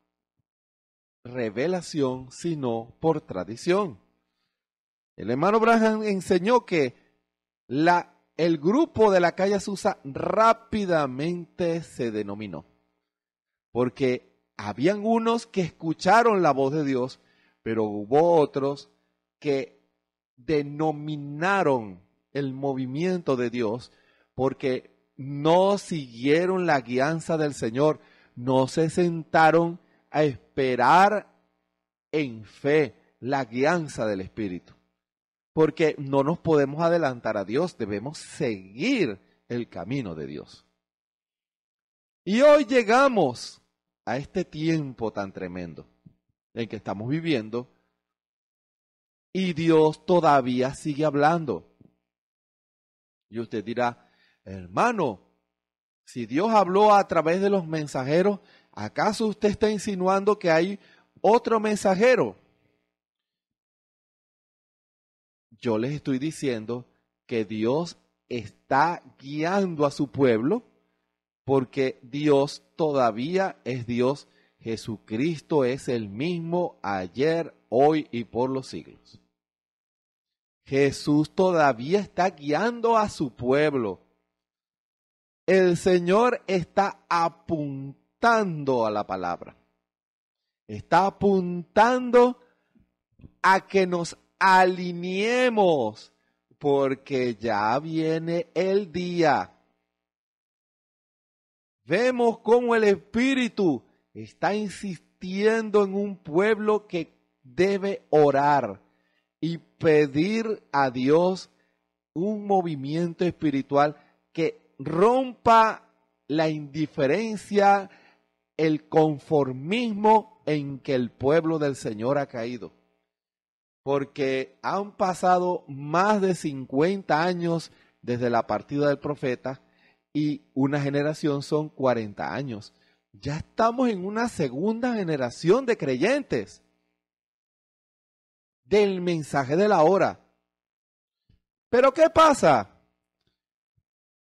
revelación, sino por tradición. El hermano Branham enseñó que el grupo de la calle Susa rápidamente se denominó, porque habían unos que escucharon la voz de Dios, pero hubo otros que denominaron el movimiento de Dios porque no siguieron la guianza del Señor, no se sentaron a esperar en fe la guianza del Espíritu porque no nos podemos adelantar a Dios, debemos seguir el camino de Dios. Y hoy llegamos a este tiempo tan tremendo en que estamos viviendo y Dios todavía sigue hablando. Y usted dirá, hermano, si Dios habló a través de los mensajeros, ¿acaso usted está insinuando que hay otro mensajero? yo les estoy diciendo que Dios está guiando a su pueblo porque Dios todavía es Dios. Jesucristo es el mismo ayer, hoy y por los siglos. Jesús todavía está guiando a su pueblo. El Señor está apuntando a la palabra. Está apuntando a que nos alineemos, porque ya viene el día. Vemos cómo el Espíritu está insistiendo en un pueblo que debe orar y pedir a Dios un movimiento espiritual que rompa la indiferencia, el conformismo en que el pueblo del Señor ha caído porque han pasado más de 50 años desde la partida del profeta y una generación son 40 años. Ya estamos en una segunda generación de creyentes del mensaje de la hora. Pero ¿qué pasa?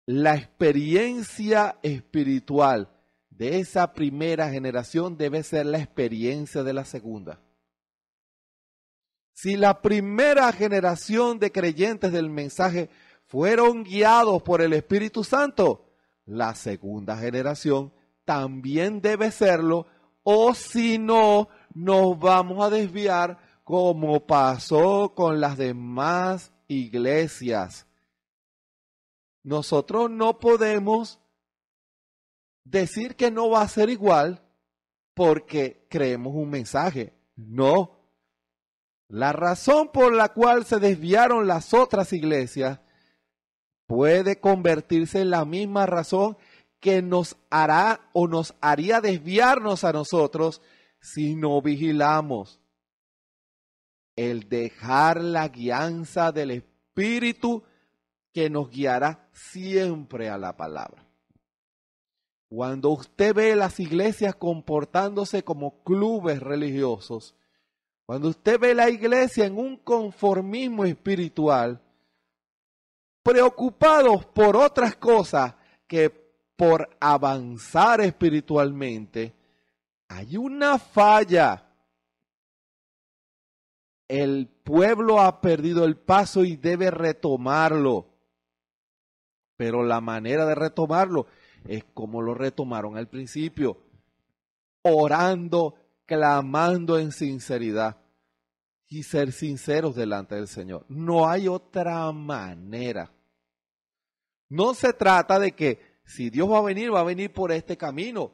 La experiencia espiritual de esa primera generación debe ser la experiencia de la segunda. Si la primera generación de creyentes del mensaje fueron guiados por el Espíritu Santo, la segunda generación también debe serlo, o si no, nos vamos a desviar como pasó con las demás iglesias. Nosotros no podemos decir que no va a ser igual porque creemos un mensaje. No, la razón por la cual se desviaron las otras iglesias puede convertirse en la misma razón que nos hará o nos haría desviarnos a nosotros si no vigilamos. El dejar la guianza del Espíritu que nos guiará siempre a la palabra. Cuando usted ve las iglesias comportándose como clubes religiosos, cuando usted ve la iglesia en un conformismo espiritual, preocupados por otras cosas que por avanzar espiritualmente, hay una falla. El pueblo ha perdido el paso y debe retomarlo. Pero la manera de retomarlo es como lo retomaron al principio, orando clamando en sinceridad y ser sinceros delante del Señor. No hay otra manera. No se trata de que si Dios va a venir, va a venir por este camino.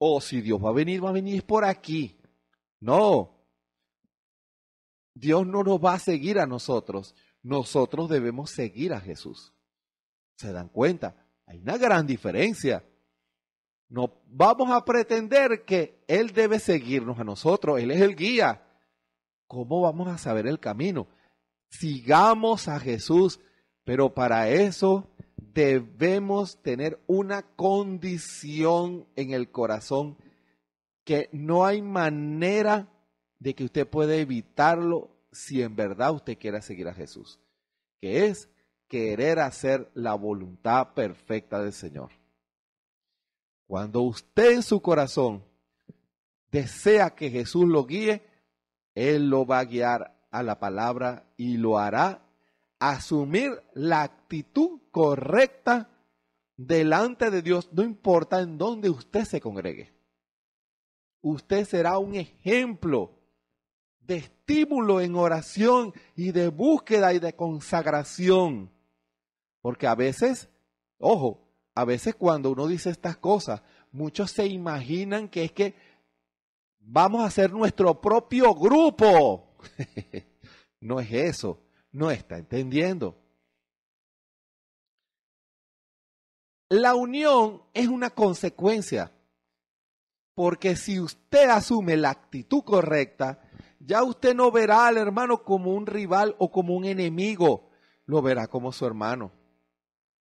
O si Dios va a venir, va a venir por aquí. No. Dios no nos va a seguir a nosotros. Nosotros debemos seguir a Jesús. ¿Se dan cuenta? Hay una gran diferencia. No vamos a pretender que Él debe seguirnos a nosotros, Él es el guía. ¿Cómo vamos a saber el camino? Sigamos a Jesús, pero para eso debemos tener una condición en el corazón que no hay manera de que usted pueda evitarlo si en verdad usted quiera seguir a Jesús, que es querer hacer la voluntad perfecta del Señor. Cuando usted en su corazón desea que Jesús lo guíe, Él lo va a guiar a la palabra y lo hará asumir la actitud correcta delante de Dios, no importa en dónde usted se congregue. Usted será un ejemplo de estímulo en oración y de búsqueda y de consagración. Porque a veces, ojo, a veces cuando uno dice estas cosas, muchos se imaginan que es que vamos a ser nuestro propio grupo. no es eso, no está entendiendo. La unión es una consecuencia, porque si usted asume la actitud correcta, ya usted no verá al hermano como un rival o como un enemigo, lo verá como su hermano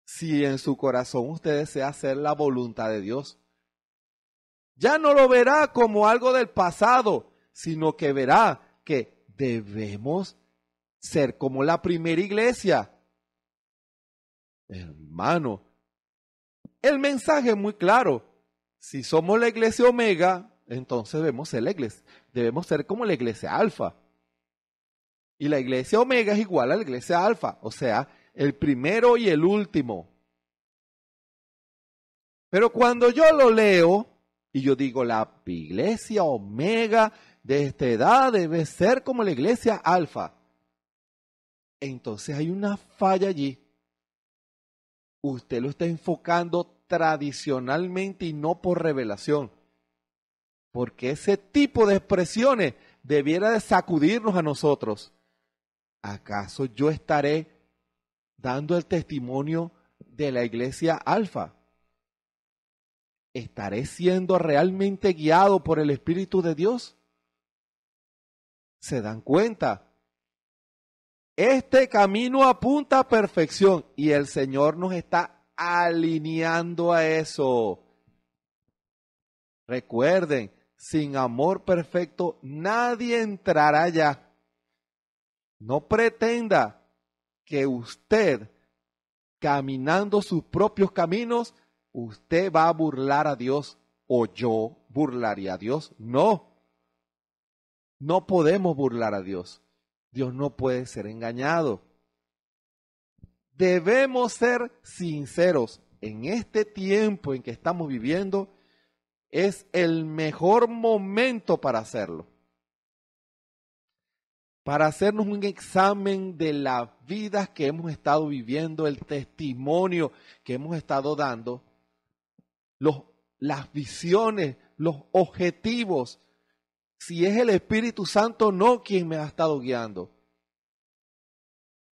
si en su corazón usted desea hacer la voluntad de Dios. Ya no lo verá como algo del pasado, sino que verá que debemos ser como la primera iglesia. Hermano, el mensaje es muy claro. Si somos la iglesia omega, entonces debemos ser la iglesia. Debemos ser como la iglesia alfa. Y la iglesia omega es igual a la iglesia alfa, o sea, el primero y el último. Pero cuando yo lo leo y yo digo, la iglesia omega de esta edad debe ser como la iglesia alfa, entonces hay una falla allí. Usted lo está enfocando tradicionalmente y no por revelación. Porque ese tipo de expresiones debiera de sacudirnos a nosotros. ¿Acaso yo estaré dando el testimonio de la iglesia alfa? ¿Estaré siendo realmente guiado por el Espíritu de Dios? ¿Se dan cuenta? Este camino apunta a perfección y el Señor nos está alineando a eso. Recuerden, sin amor perfecto nadie entrará ya. No pretenda que usted, caminando sus propios caminos, usted va a burlar a Dios o yo burlaría a Dios. No, no podemos burlar a Dios. Dios no puede ser engañado. Debemos ser sinceros. En este tiempo en que estamos viviendo es el mejor momento para hacerlo para hacernos un examen de las vidas que hemos estado viviendo, el testimonio que hemos estado dando, los, las visiones, los objetivos, si es el Espíritu Santo no quien me ha estado guiando.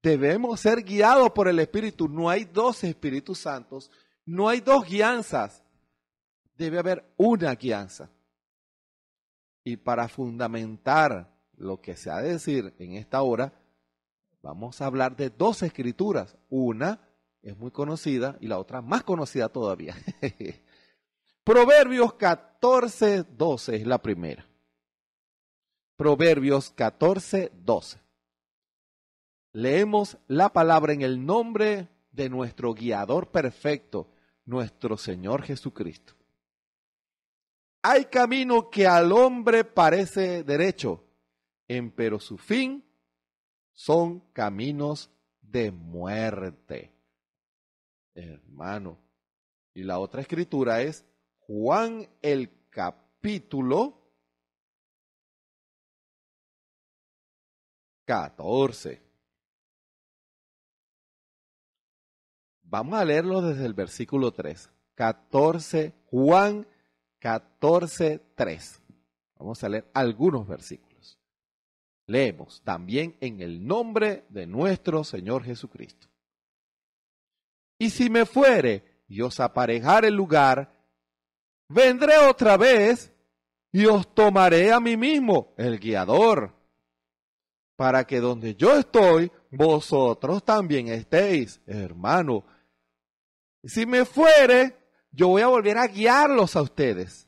Debemos ser guiados por el Espíritu. No hay dos Espíritus Santos, no hay dos guianzas. Debe haber una guianza. Y para fundamentar lo que se ha de decir en esta hora, vamos a hablar de dos escrituras. Una es muy conocida y la otra más conocida todavía. Proverbios 14.12 es la primera. Proverbios 14.12. Leemos la palabra en el nombre de nuestro guiador perfecto, nuestro Señor Jesucristo. Hay camino que al hombre parece derecho, pero su fin son caminos de muerte. Hermano. Y la otra escritura es Juan el capítulo 14. Vamos a leerlo desde el versículo 3. 14, Juan 14, 3. Vamos a leer algunos versículos. Leemos también en el nombre de nuestro Señor Jesucristo. Y si me fuere y os aparejare el lugar, vendré otra vez y os tomaré a mí mismo, el guiador, para que donde yo estoy, vosotros también estéis, hermano. Y Si me fuere, yo voy a volver a guiarlos a ustedes.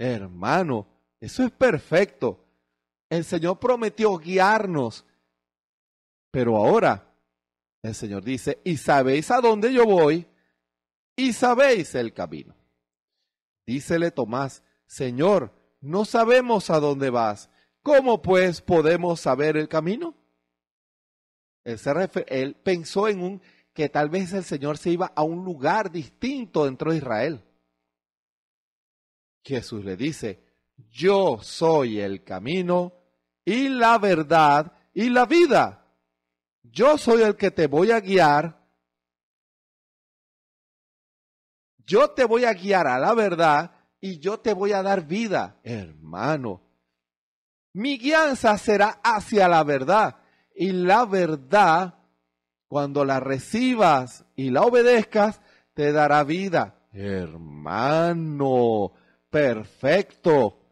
Hermano, eso es perfecto. El Señor prometió guiarnos. Pero ahora el Señor dice, y sabéis a dónde yo voy y sabéis el camino. Dícele Tomás, Señor, no sabemos a dónde vas. ¿Cómo pues podemos saber el camino? Él, pensó en un que tal vez el Señor se iba a un lugar distinto dentro de Israel. Jesús le dice, yo soy el camino, y la verdad y la vida. Yo soy el que te voy a guiar. Yo te voy a guiar a la verdad y yo te voy a dar vida, hermano. Mi guianza será hacia la verdad y la verdad, cuando la recibas y la obedezcas, te dará vida, hermano. Perfecto.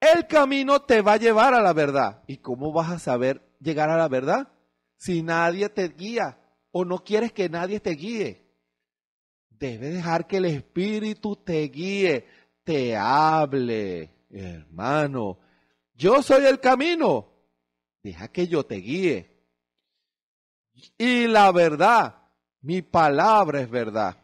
El camino te va a llevar a la verdad. ¿Y cómo vas a saber llegar a la verdad? Si nadie te guía o no quieres que nadie te guíe. Debes dejar que el Espíritu te guíe, te hable, hermano. Yo soy el camino. Deja que yo te guíe. Y la verdad, mi palabra es verdad.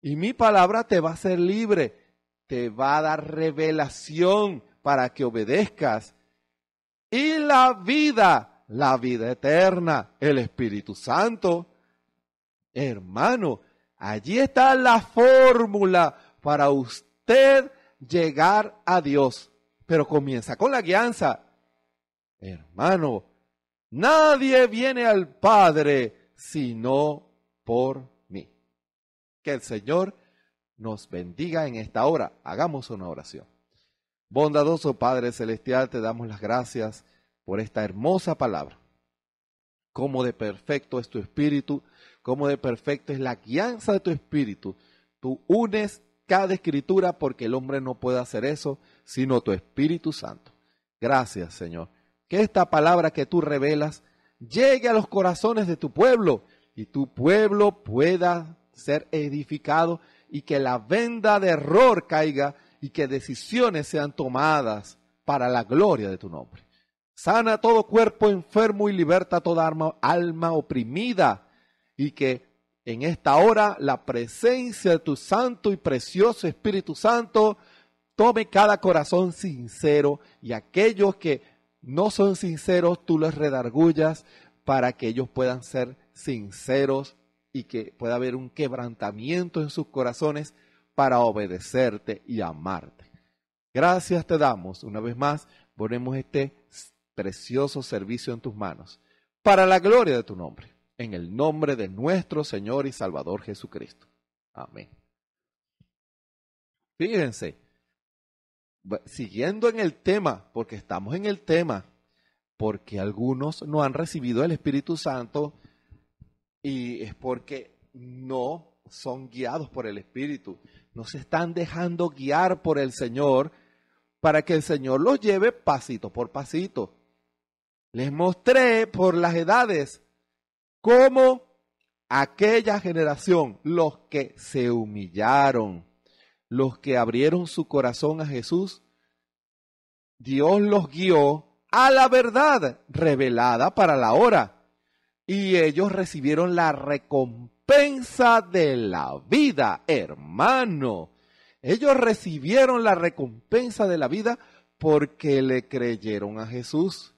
Y mi palabra te va a hacer libre, te va a dar revelación, para que obedezcas. Y la vida, la vida eterna, el Espíritu Santo. Hermano, allí está la fórmula para usted llegar a Dios. Pero comienza con la guianza. Hermano, nadie viene al Padre sino por mí. Que el Señor nos bendiga en esta hora. Hagamos una oración. Bondadoso Padre Celestial, te damos las gracias por esta hermosa palabra. Cómo de perfecto es tu espíritu, cómo de perfecto es la guianza de tu espíritu. Tú unes cada escritura porque el hombre no puede hacer eso, sino tu Espíritu Santo. Gracias, Señor. Que esta palabra que tú revelas llegue a los corazones de tu pueblo y tu pueblo pueda ser edificado y que la venda de error caiga y que decisiones sean tomadas para la gloria de tu nombre. Sana todo cuerpo enfermo y liberta toda alma, oprimida y que en esta hora la presencia de tu santo y precioso Espíritu Santo tome cada corazón sincero y aquellos que no son sinceros tú los redargullas para que ellos puedan ser sinceros y que pueda haber un quebrantamiento en sus corazones para obedecerte y amarte. Gracias te damos una vez más, ponemos este precioso servicio en tus manos, para la gloria de tu nombre, en el nombre de nuestro Señor y Salvador Jesucristo. Amén. Fíjense, siguiendo en el tema, porque estamos en el tema, porque algunos no han recibido el Espíritu Santo y es porque no son guiados por el Espíritu, nos están dejando guiar por el Señor para que el Señor los lleve pasito por pasito. Les mostré por las edades cómo aquella generación, los que se humillaron, los que abrieron su corazón a Jesús, Dios los guió a la verdad revelada para la hora. Y ellos recibieron la recompensa recompensa de la vida, hermano. Ellos recibieron la recompensa de la vida porque le creyeron a Jesús.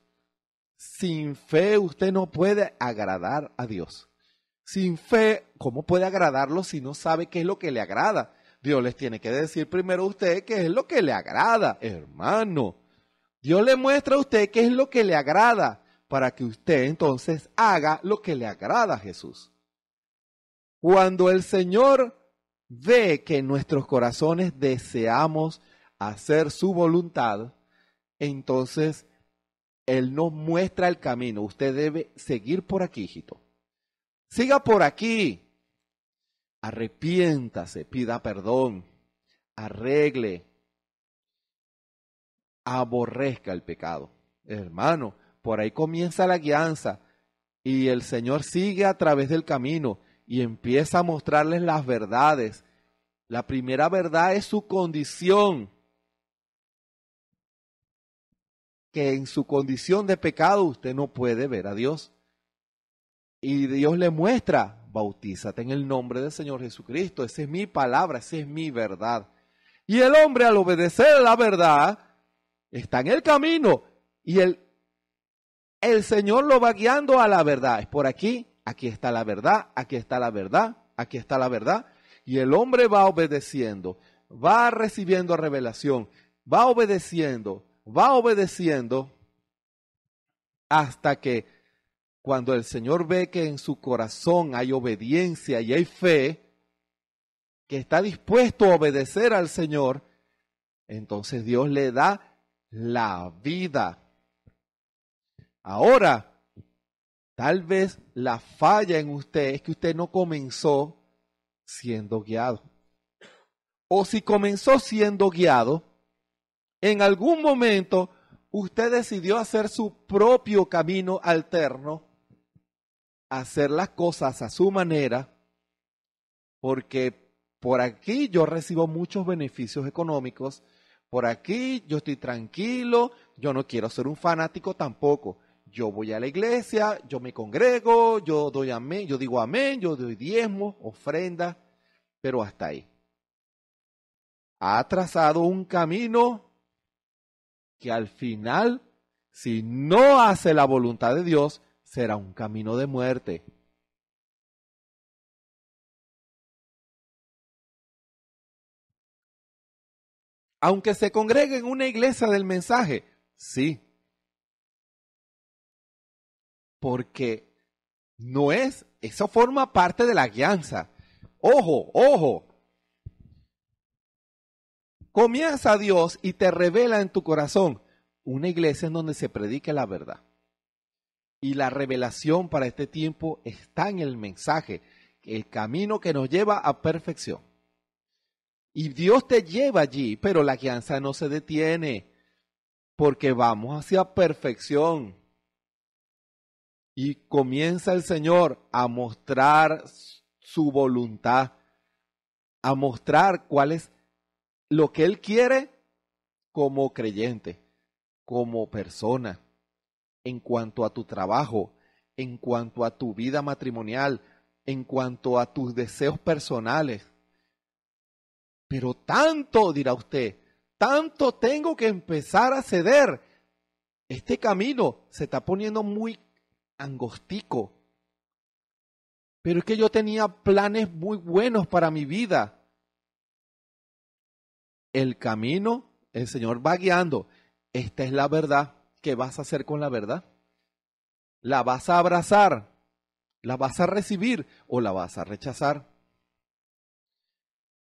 Sin fe usted no puede agradar a Dios. Sin fe, ¿cómo puede agradarlo si no sabe qué es lo que le agrada? Dios les tiene que decir primero a usted qué es lo que le agrada, hermano. Dios le muestra a usted qué es lo que le agrada para que usted entonces haga lo que le agrada a Jesús. Cuando el Señor ve que en nuestros corazones deseamos hacer su voluntad, entonces Él nos muestra el camino. Usted debe seguir por aquí, hijito. Siga por aquí. Arrepiéntase, pida perdón, arregle, aborrezca el pecado. Hermano, por ahí comienza la guianza y el Señor sigue a través del camino y empieza a mostrarles las verdades. La primera verdad es su condición, que en su condición de pecado usted no puede ver a Dios. Y Dios le muestra, bautízate en el nombre del Señor Jesucristo, esa es mi palabra, esa es mi verdad. Y el hombre al obedecer la verdad está en el camino y el, el Señor lo va guiando a la verdad. Es por aquí, aquí está la verdad, aquí está la verdad, aquí está la verdad. Y el hombre va obedeciendo, va recibiendo revelación, va obedeciendo, va obedeciendo hasta que cuando el Señor ve que en su corazón hay obediencia y hay fe, que está dispuesto a obedecer al Señor, entonces Dios le da la vida. Ahora, Tal vez la falla en usted es que usted no comenzó siendo guiado. O si comenzó siendo guiado, en algún momento usted decidió hacer su propio camino alterno, hacer las cosas a su manera, porque por aquí yo recibo muchos beneficios económicos, por aquí yo estoy tranquilo, yo no quiero ser un fanático tampoco, yo voy a la iglesia, yo me congrego, yo doy amén, yo digo amén, yo doy diezmo, ofrenda, pero hasta ahí. Ha trazado un camino que al final, si no hace la voluntad de Dios, será un camino de muerte. Aunque se congregue en una iglesia del mensaje, sí, porque no es, eso forma parte de la guianza. Ojo, ojo. Comienza Dios y te revela en tu corazón una iglesia en donde se predique la verdad. Y la revelación para este tiempo está en el mensaje, el camino que nos lleva a perfección. Y Dios te lleva allí, pero la guianza no se detiene, porque vamos hacia perfección. Y comienza el Señor a mostrar su voluntad, a mostrar cuál es lo que Él quiere como creyente, como persona, en cuanto a tu trabajo, en cuanto a tu vida matrimonial, en cuanto a tus deseos personales. Pero tanto, dirá usted, tanto tengo que empezar a ceder. Este camino se está poniendo muy angostico. Pero es que yo tenía planes muy buenos para mi vida. El camino, el Señor va guiando. Esta es la verdad. ¿Qué vas a hacer con la verdad? ¿La vas a abrazar? ¿La vas a recibir o la vas a rechazar?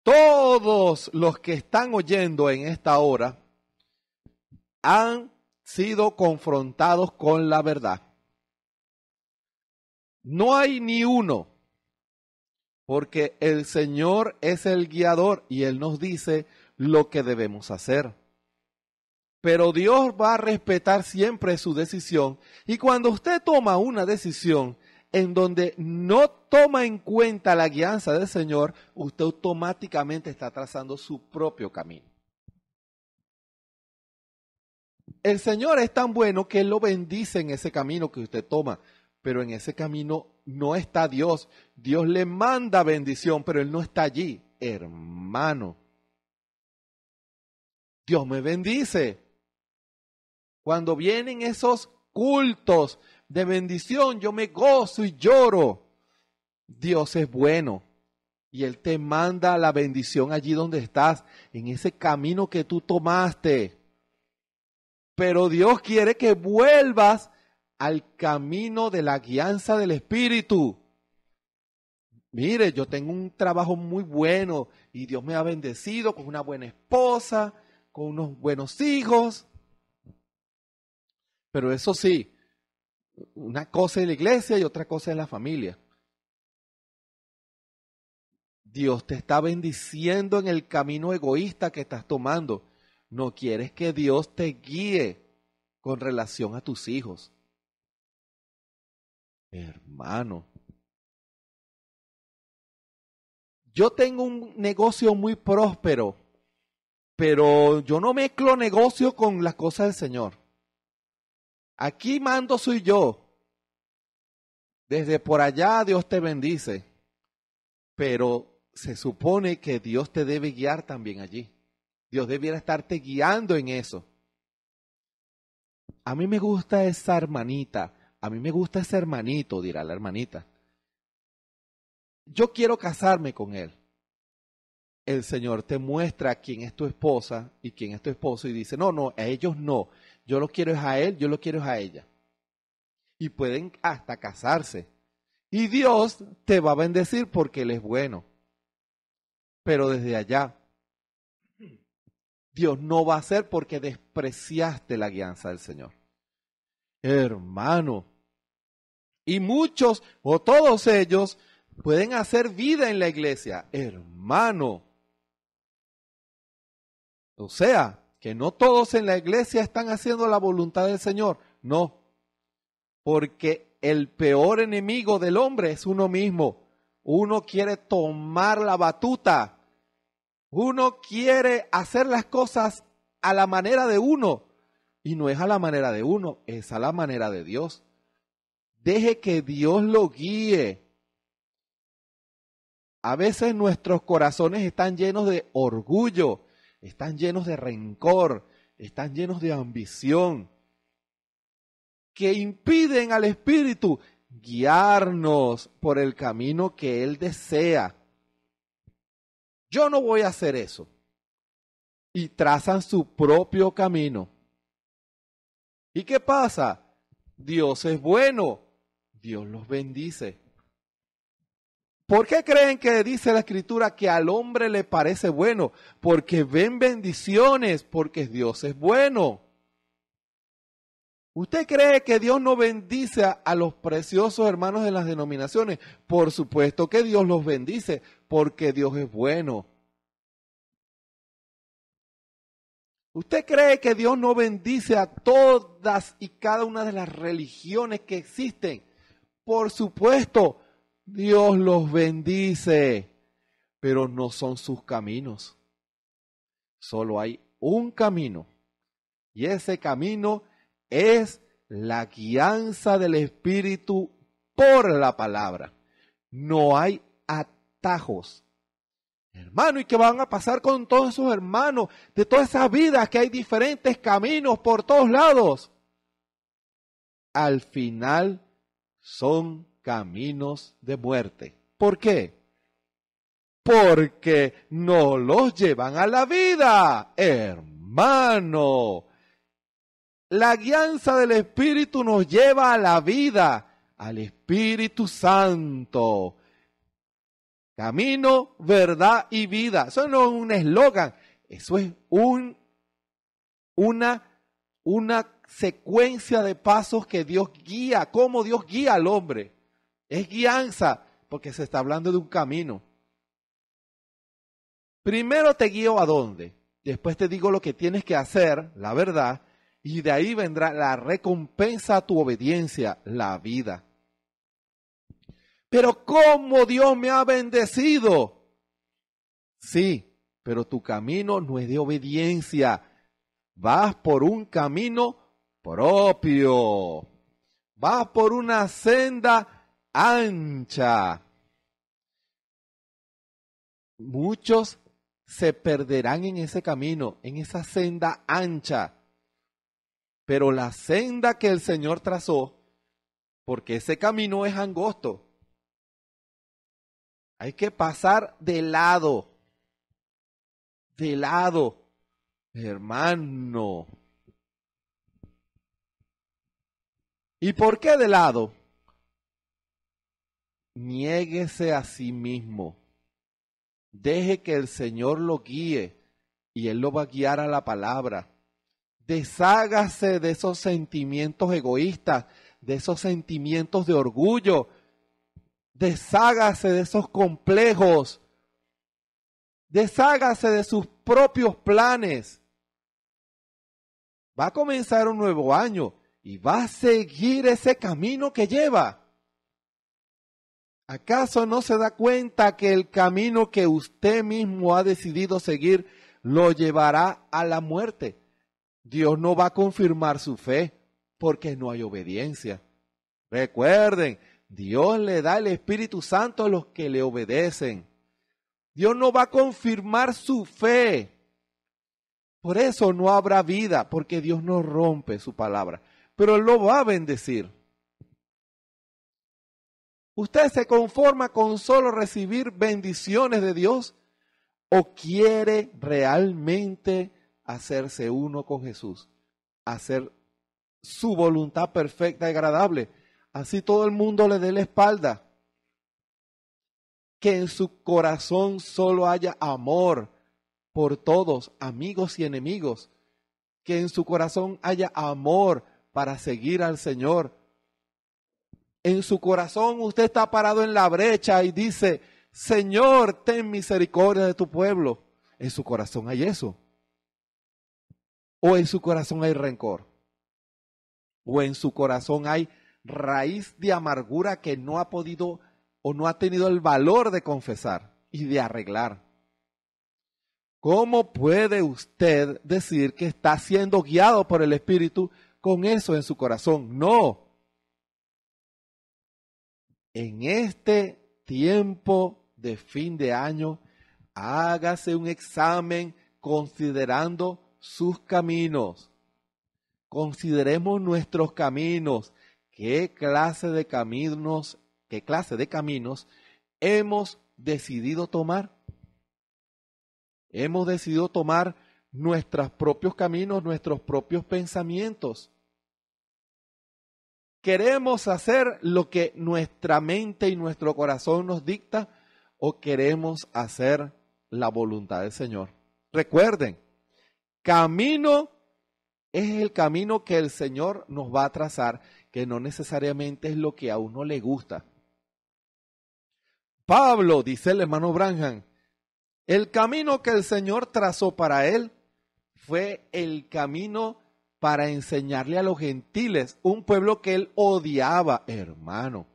Todos los que están oyendo en esta hora han sido confrontados con la verdad. No hay ni uno, porque el Señor es el guiador y Él nos dice lo que debemos hacer. Pero Dios va a respetar siempre su decisión y cuando usted toma una decisión en donde no toma en cuenta la guianza del Señor, usted automáticamente está trazando su propio camino. El Señor es tan bueno que Él lo bendice en ese camino que usted toma pero en ese camino no está Dios. Dios le manda bendición, pero Él no está allí, hermano. Dios me bendice. Cuando vienen esos cultos de bendición, yo me gozo y lloro. Dios es bueno y Él te manda la bendición allí donde estás, en ese camino que tú tomaste. Pero Dios quiere que vuelvas al camino de la guianza del Espíritu. Mire, yo tengo un trabajo muy bueno y Dios me ha bendecido con una buena esposa, con unos buenos hijos. Pero eso sí, una cosa es la iglesia y otra cosa es la familia. Dios te está bendiciendo en el camino egoísta que estás tomando. No quieres que Dios te guíe con relación a tus hijos hermano, yo tengo un negocio muy próspero, pero yo no mezclo negocio con las cosas del Señor. Aquí mando soy yo. Desde por allá Dios te bendice, pero se supone que Dios te debe guiar también allí. Dios debiera estarte guiando en eso. A mí me gusta esa hermanita a mí me gusta ese hermanito, dirá la hermanita. Yo quiero casarme con él. El Señor te muestra quién es tu esposa y quién es tu esposo y dice, no, no, a ellos no. Yo lo quiero es a él, yo lo quiero es a ella. Y pueden hasta casarse. Y Dios te va a bendecir porque Él es bueno. Pero desde allá, Dios no va a hacer porque despreciaste la guianza del Señor hermano. Y muchos o todos ellos pueden hacer vida en la iglesia, hermano. O sea, que no todos en la iglesia están haciendo la voluntad del Señor, no. Porque el peor enemigo del hombre es uno mismo. Uno quiere tomar la batuta. Uno quiere hacer las cosas a la manera de uno. Y no es a la manera de uno, es a la manera de Dios. Deje que Dios lo guíe. A veces nuestros corazones están llenos de orgullo, están llenos de rencor, están llenos de ambición, que impiden al Espíritu guiarnos por el camino que Él desea. Yo no voy a hacer eso. Y trazan su propio camino. ¿Y qué pasa? Dios es bueno, Dios los bendice. ¿Por qué creen que dice la escritura que al hombre le parece bueno? Porque ven bendiciones, porque Dios es bueno. ¿Usted cree que Dios no bendice a los preciosos hermanos de las denominaciones? Por supuesto que Dios los bendice, porque Dios es bueno. ¿Usted cree que Dios no bendice a todas y cada una de las religiones que existen? Por supuesto, Dios los bendice, pero no son sus caminos. Solo hay un camino y ese camino es la guianza del Espíritu por la palabra. No hay atajos, Hermano, ¿y qué van a pasar con todos esos hermanos de todas esas vidas que hay diferentes caminos por todos lados? Al final son caminos de muerte. ¿Por qué? Porque no los llevan a la vida, hermano. La guianza del Espíritu nos lleva a la vida, al Espíritu Santo. Camino, verdad y vida. Eso no es un eslogan, eso es un, una, una secuencia de pasos que Dios guía, cómo Dios guía al hombre. Es guianza, porque se está hablando de un camino. Primero te guío a dónde, después te digo lo que tienes que hacer, la verdad, y de ahí vendrá la recompensa a tu obediencia, la vida pero cómo Dios me ha bendecido. Sí, pero tu camino no es de obediencia. Vas por un camino propio. Vas por una senda ancha. Muchos se perderán en ese camino, en esa senda ancha. Pero la senda que el Señor trazó, porque ese camino es angosto, hay que pasar de lado. De lado. Hermano. ¿Y por qué de lado? Niéguese a sí mismo. Deje que el Señor lo guíe y Él lo va a guiar a la palabra. Deshágase de esos sentimientos egoístas, de esos sentimientos de orgullo, Deshágase de esos complejos. Deshágase de sus propios planes. Va a comenzar un nuevo año y va a seguir ese camino que lleva. ¿Acaso no se da cuenta que el camino que usted mismo ha decidido seguir lo llevará a la muerte? Dios no va a confirmar su fe porque no hay obediencia. Recuerden, Dios le da el Espíritu Santo a los que le obedecen. Dios no va a confirmar su fe. Por eso no habrá vida, porque Dios no rompe su palabra. Pero lo va a bendecir. ¿Usted se conforma con solo recibir bendiciones de Dios o quiere realmente hacerse uno con Jesús? Hacer su voluntad perfecta y agradable así todo el mundo le dé la espalda. Que en su corazón solo haya amor por todos, amigos y enemigos. Que en su corazón haya amor para seguir al Señor. En su corazón usted está parado en la brecha y dice, Señor, ten misericordia de tu pueblo. En su corazón hay eso. O en su corazón hay rencor. O en su corazón hay raíz de amargura que no ha podido o no ha tenido el valor de confesar y de arreglar. ¿Cómo puede usted decir que está siendo guiado por el Espíritu con eso en su corazón? No. En este tiempo de fin de año, hágase un examen considerando sus caminos. Consideremos nuestros caminos qué clase de caminos, qué clase de caminos hemos decidido tomar. Hemos decidido tomar nuestros propios caminos, nuestros propios pensamientos. ¿Queremos hacer lo que nuestra mente y nuestro corazón nos dicta o queremos hacer la voluntad del Señor? Recuerden, camino es el camino que el Señor nos va a trazar que no necesariamente es lo que a uno le gusta. Pablo, dice el hermano Branham, el camino que el Señor trazó para él fue el camino para enseñarle a los gentiles, un pueblo que él odiaba, hermano.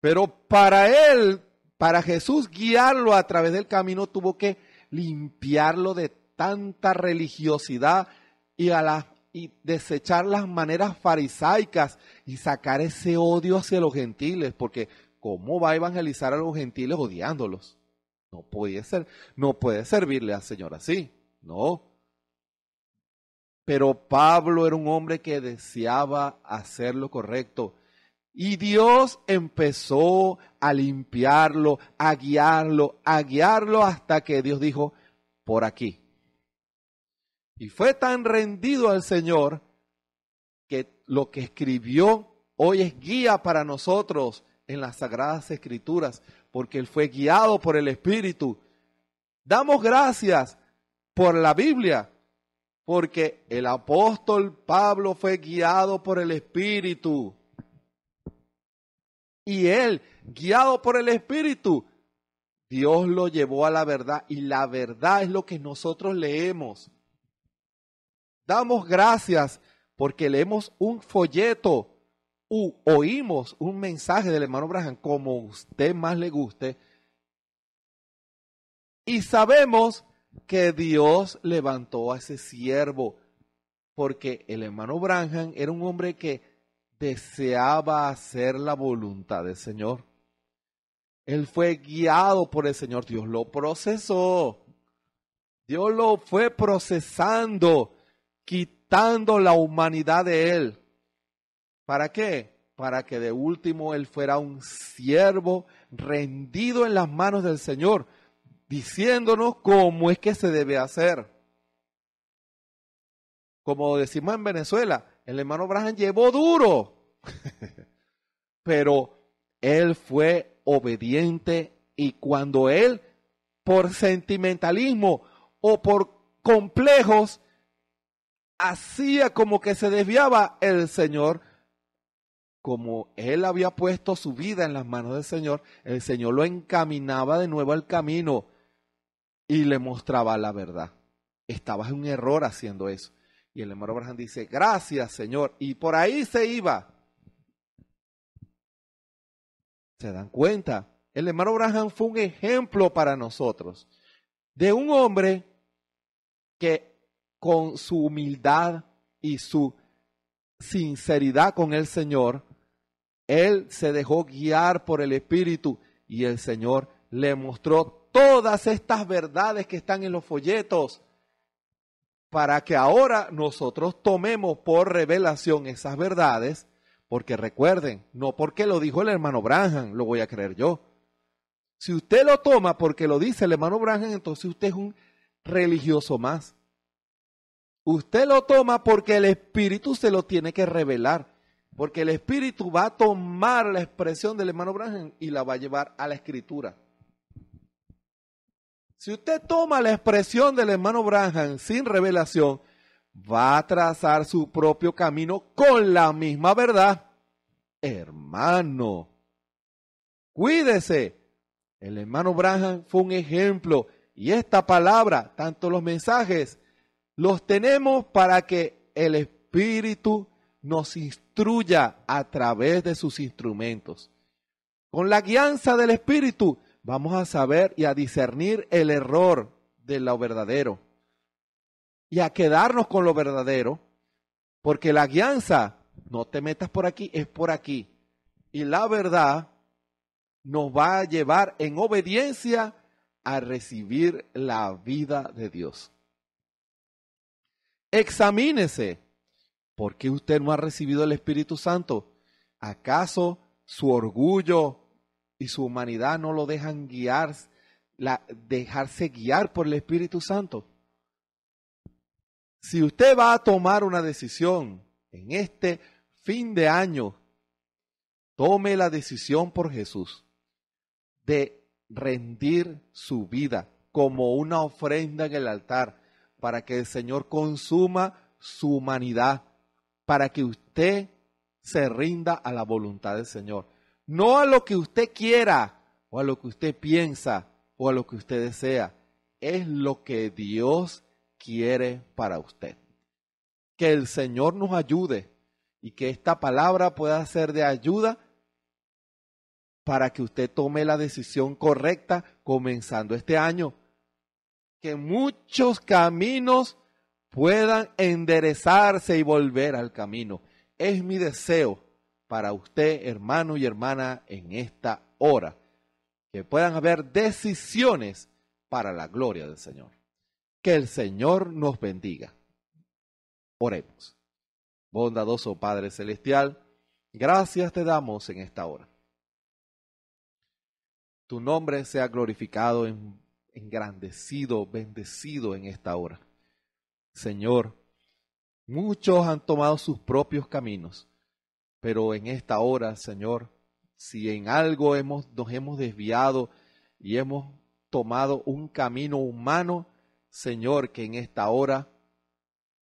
Pero para él, para Jesús guiarlo a través del camino, tuvo que limpiarlo de tanta religiosidad y a las y desechar las maneras farisaicas y sacar ese odio hacia los gentiles, porque ¿cómo va a evangelizar a los gentiles odiándolos? No puede ser, no puede servirle al Señor así, no. Pero Pablo era un hombre que deseaba hacer lo correcto. Y Dios empezó a limpiarlo, a guiarlo, a guiarlo hasta que Dios dijo, por aquí, y fue tan rendido al Señor que lo que escribió hoy es guía para nosotros en las sagradas escrituras, porque Él fue guiado por el Espíritu. Damos gracias por la Biblia, porque el apóstol Pablo fue guiado por el Espíritu. Y él, guiado por el Espíritu, Dios lo llevó a la verdad y la verdad es lo que nosotros leemos. Damos gracias porque leemos un folleto u oímos un mensaje del hermano Brahan, como usted más le guste. Y sabemos que Dios levantó a ese siervo, porque el hermano Branham era un hombre que deseaba hacer la voluntad del Señor. Él fue guiado por el Señor, Dios lo procesó, Dios lo fue procesando quitando la humanidad de él. ¿Para qué? Para que de último él fuera un siervo rendido en las manos del Señor, diciéndonos cómo es que se debe hacer. Como decimos en Venezuela, el hermano Abraham llevó duro, pero él fue obediente y cuando él, por sentimentalismo o por complejos, hacía como que se desviaba el Señor, como él había puesto su vida en las manos del Señor, el Señor lo encaminaba de nuevo al camino y le mostraba la verdad. Estaba en un error haciendo eso. Y el hermano Abraham dice, gracias Señor. Y por ahí se iba. ¿Se dan cuenta? El hermano Abraham fue un ejemplo para nosotros de un hombre que con su humildad y su sinceridad con el Señor, él se dejó guiar por el Espíritu y el Señor le mostró todas estas verdades que están en los folletos para que ahora nosotros tomemos por revelación esas verdades, porque recuerden, no porque lo dijo el hermano Branham, lo voy a creer yo. Si usted lo toma porque lo dice el hermano Branham, entonces usted es un religioso más. Usted lo toma porque el Espíritu se lo tiene que revelar. Porque el Espíritu va a tomar la expresión del hermano Branham y la va a llevar a la Escritura. Si usted toma la expresión del hermano Branham sin revelación, va a trazar su propio camino con la misma verdad. Hermano, cuídese. El hermano Branham fue un ejemplo y esta palabra, tanto los mensajes los tenemos para que el Espíritu nos instruya a través de sus instrumentos. Con la guianza del Espíritu vamos a saber y a discernir el error de lo verdadero y a quedarnos con lo verdadero, porque la guianza, no te metas por aquí, es por aquí. Y la verdad nos va a llevar en obediencia a recibir la vida de Dios. Examínese. ¿Por qué usted no ha recibido el Espíritu Santo? ¿Acaso su orgullo y su humanidad no lo dejan guiar, la, dejarse guiar por el Espíritu Santo? Si usted va a tomar una decisión en este fin de año, tome la decisión por Jesús de rendir su vida como una ofrenda en el altar para que el Señor consuma su humanidad, para que usted se rinda a la voluntad del Señor. No a lo que usted quiera o a lo que usted piensa o a lo que usted desea. Es lo que Dios quiere para usted. Que el Señor nos ayude y que esta palabra pueda ser de ayuda para que usted tome la decisión correcta comenzando este año que muchos caminos puedan enderezarse y volver al camino. Es mi deseo para usted, hermano y hermana, en esta hora, que puedan haber decisiones para la gloria del Señor. Que el Señor nos bendiga. Oremos. Bondadoso Padre Celestial, gracias te damos en esta hora. Tu nombre sea glorificado en engrandecido, bendecido en esta hora. Señor, muchos han tomado sus propios caminos, pero en esta hora, Señor, si en algo hemos, nos hemos desviado y hemos tomado un camino humano, Señor, que en esta hora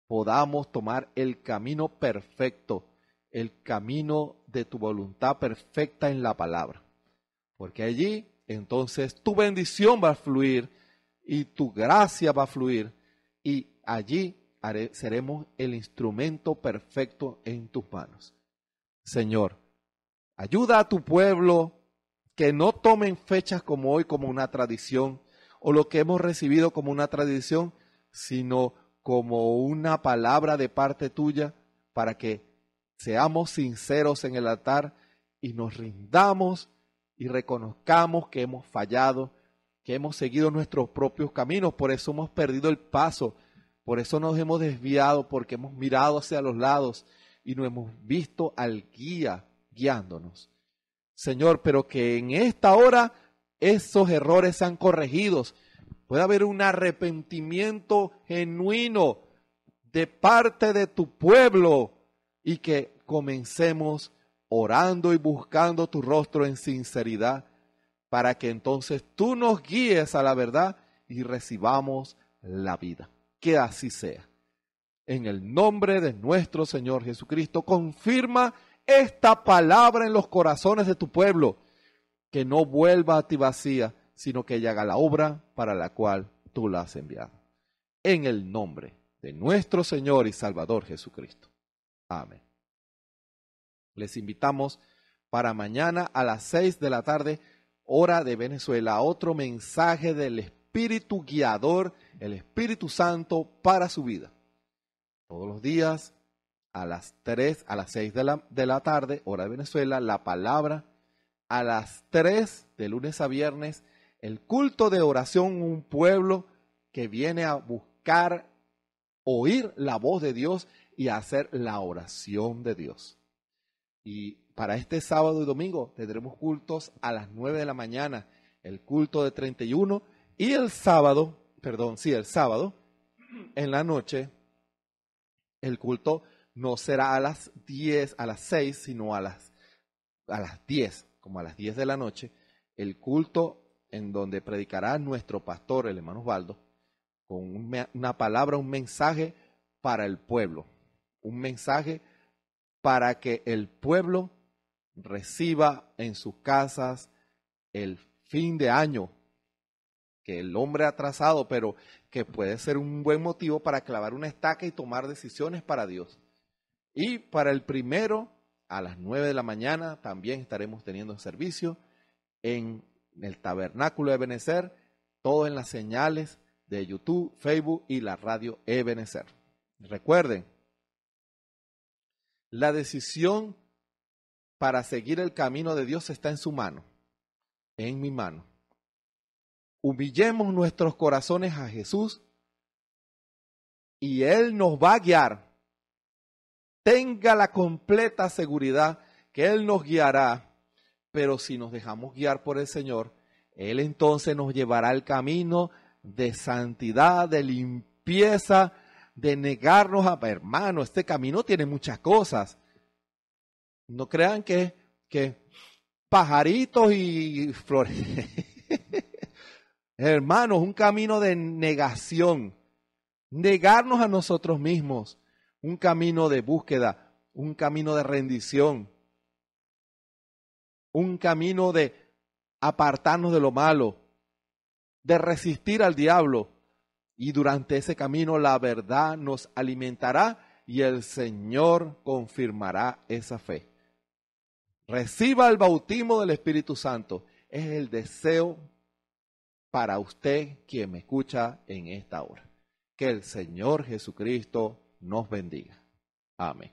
podamos tomar el camino perfecto, el camino de tu voluntad perfecta en la palabra. Porque allí entonces tu bendición va a fluir y tu gracia va a fluir y allí seremos el instrumento perfecto en tus manos. Señor, ayuda a tu pueblo que no tomen fechas como hoy como una tradición o lo que hemos recibido como una tradición, sino como una palabra de parte tuya para que seamos sinceros en el altar y nos rindamos y reconozcamos que hemos fallado, que hemos seguido nuestros propios caminos, por eso hemos perdido el paso, por eso nos hemos desviado, porque hemos mirado hacia los lados y no hemos visto al guía guiándonos. Señor, pero que en esta hora esos errores sean corregidos. Puede haber un arrepentimiento genuino de parte de tu pueblo y que comencemos orando y buscando tu rostro en sinceridad, para que entonces tú nos guíes a la verdad y recibamos la vida. Que así sea. En el nombre de nuestro Señor Jesucristo, confirma esta palabra en los corazones de tu pueblo, que no vuelva a ti vacía, sino que ella haga la obra para la cual tú la has enviado. En el nombre de nuestro Señor y Salvador Jesucristo. Amén. Les invitamos para mañana a las seis de la tarde, hora de Venezuela, otro mensaje del Espíritu Guiador, el Espíritu Santo para su vida. Todos los días a las tres, a las seis de la, tarde, hora de Venezuela, la palabra. A las tres de lunes a viernes, el culto de oración, un pueblo que viene a buscar oír la voz de Dios y hacer la oración de Dios. Y para este sábado y domingo tendremos cultos a las 9 de la mañana, el culto de 31 y el sábado, perdón, sí, el sábado, en la noche, el culto no será a las diez, a las 6, sino a las, a las 10, como a las 10 de la noche, el culto en donde predicará nuestro pastor, el hermano Osvaldo, con una palabra, un mensaje para el pueblo, un mensaje para que el pueblo reciba en sus casas el fin de año que el hombre ha trazado, pero que puede ser un buen motivo para clavar una estaca y tomar decisiones para Dios. Y para el primero, a las 9 de la mañana, también estaremos teniendo servicio en el tabernáculo de Benecer, todo en las señales de YouTube, Facebook y la radio Ebenezer. Recuerden, la decisión para seguir el camino de Dios está en su mano, en mi mano. Humillemos nuestros corazones a Jesús y Él nos va a guiar. Tenga la completa seguridad que Él nos guiará, pero si nos dejamos guiar por el Señor, Él entonces nos llevará al camino de santidad, de limpieza, de negarnos a hermano, este camino tiene muchas cosas. No crean que, que pajaritos y flores. Hermanos, un camino de negación, negarnos a nosotros mismos, un camino de búsqueda, un camino de rendición, un camino de apartarnos de lo malo, de resistir al diablo, y durante ese camino la verdad nos alimentará y el Señor confirmará esa fe. Reciba el bautismo del Espíritu Santo. Es el deseo para usted quien me escucha en esta hora. Que el Señor Jesucristo nos bendiga. Amén.